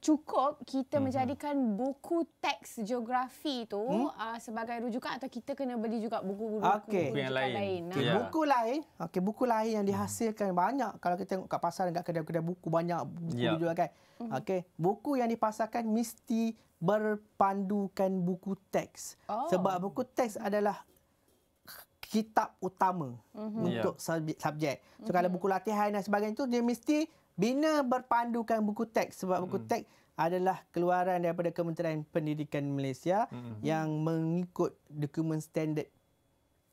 cukup kita uh-huh. menjadikan buku teks geografi tu hmm? uh, sebagai rujukan atau kita kena beli juga buku-buku okay. buku yang lain. lain. Okay. Yeah. Buku lain. Okey, buku lain yang dihasilkan uh banyak kalau kita tengok kat pasaran dekat kedai-kedai buku banyak buku yep. Ya. dijual kan. uh Okey, buku yang dipasarkan mesti berpandukan buku teks. Oh. Sebab buku teks adalah kitab utama uh-huh. untuk yeah. subjek. So uh-huh. kalau buku latihan dan sebagainya itu dia mesti bina berpandukan buku teks sebab buku hmm teks adalah keluaran daripada Kementerian Pendidikan Malaysia hmm yang mengikut dokumen standard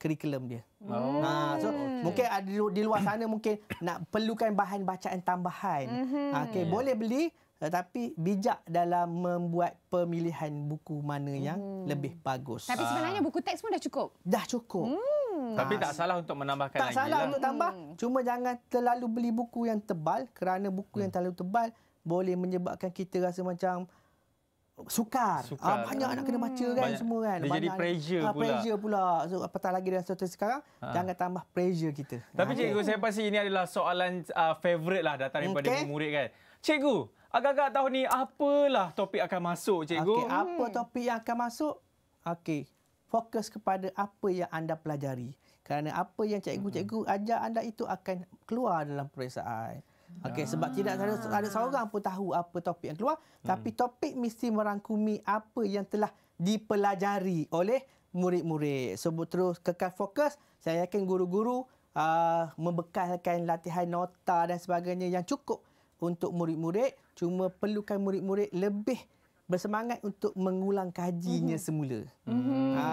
kurikulum dia. Oh. Ah, so okay. mungkin ada di luar sana mungkin nak perlukan bahan bacaan tambahan. Mm-hmm. Okay, yeah. boleh beli tetapi bijak dalam membuat pemilihan buku mana yang mm. lebih bagus. Tapi ah. sebenarnya buku teks pun dah cukup. Dah cukup. Mm. Tapi tak salah untuk menambahkan tak lagi. Tak salah lah. untuk tambah. Hmm. Cuma jangan terlalu beli buku yang tebal. Kerana buku hmm. yang terlalu tebal boleh menyebabkan kita rasa macam sukar. Ah, sukar. Ah, banyak hmm. nak kena baca kan banyak, semua kan. Dia jadi pressure ah, pula. Pressure pula. So, apatah lagi dengan situasi sekarang, ha. jangan tambah pressure kita. Tapi nah, cikgu, saya pasti ini adalah soalan uh, favourite lah datang daripada okay. murid kan. Cikgu, agak-agak tahun ni apalah topik akan masuk cikgu? Okay, apa hmm. topik yang akan masuk? Okey, fokus kepada apa yang anda pelajari. Kerana apa yang cikgu-cikgu ajar anda itu akan keluar dalam perisaan. Okay, ya. sebab tidak ada, ada seorang pun tahu apa topik yang keluar. Mm. Tapi topik mesti merangkumi apa yang telah dipelajari oleh murid-murid. Sebut so, terus kekal fokus. Saya yakin guru-guru uh, membekalkan latihan nota dan sebagainya yang cukup untuk murid-murid. Cuma perlukan murid-murid lebih bersemangat untuk mengulang kajinya mm-hmm. semula. Mm-hmm. Ha,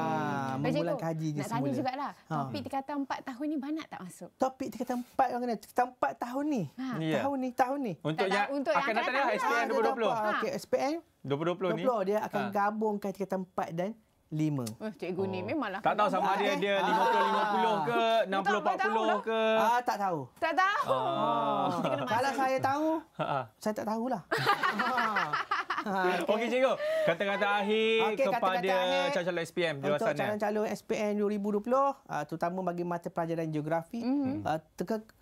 mengulang Cikgu, kajinya semula. Nak tanya jugalah, ha. topik tingkatan empat tahun ni banyak tak masuk? Topik tingkatan empat orang kena, tingkatan empat tahun ni. Ha. Yeah. Tahun ya. ni, tahun ni. Untuk, tak, yang, untuk akan yang akan lah, datang, SPM 2020. Ha. Okay, SPM 2020 ni. dia akan ha. gabungkan tingkatan empat dan lima. Oh, cikgu ni oh. memanglah. Tak tahu sama ada dia, eh? dia lima puluh ah. ke enam puluh empat puluh ke. Ah tak tahu. Tak tahu. Ah. Kalau saya tahu, ha, ha. saya tak tahulah. Okey okay cikgu, kata-kata akhir okay, kepada calon-calon SPM di luar sana. Untuk calon-calon SPM 2020, ah, terutama bagi mata pelajaran geografi, mm-hmm.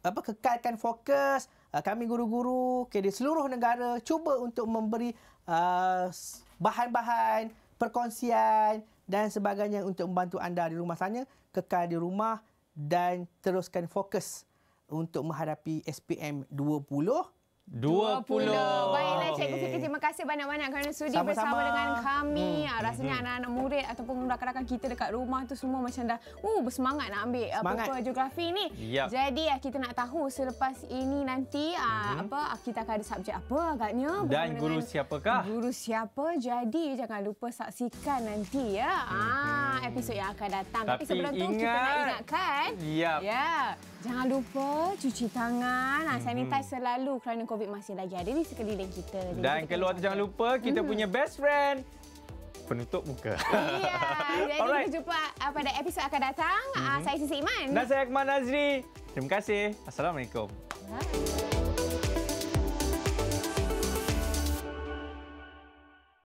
apa kekalkan fokus ah, kami guru-guru okay, di seluruh negara cuba untuk memberi bahan-bahan perkongsian dan sebagainya untuk membantu anda di rumah sana kekal di rumah dan teruskan fokus untuk menghadapi SPM 20 20. Baiklah Cikgu Fikri, terima kasih banyak-banyak kerana sudi Sama-sama. bersama dengan kami. Hmm. Ah, rasanya hmm. anak-anak murid ataupun rakan-rakan kita dekat rumah tu semua macam dah uh, bersemangat nak ambil ah, semangat. buku geografi ni. Yep. Jadi ah, kita nak tahu selepas ini nanti hmm. apa kita akan ada subjek apa agaknya. Dan guru siapakah? Guru siapa? Jadi jangan lupa saksikan nanti ya hmm. ah, episod yang akan datang. Tapi, Tapi sebelum ingat. tu kita nak ingatkan. Yep. Ya. Jangan lupa cuci tangan. Hmm. Sanitize selalu kerana covid COVID masih lagi ada di sekeliling kita. Jadi Dan kita keluar tu jangan lupa kita hmm punya best friend penutup muka. Ya. Jadi kita jumpa ah, pada episod akan datang. Ah, mm-hmm. Saya Sisi Iman. Dan saya Akmal Nazri. Terima kasih. Assalamualaikum. Bye.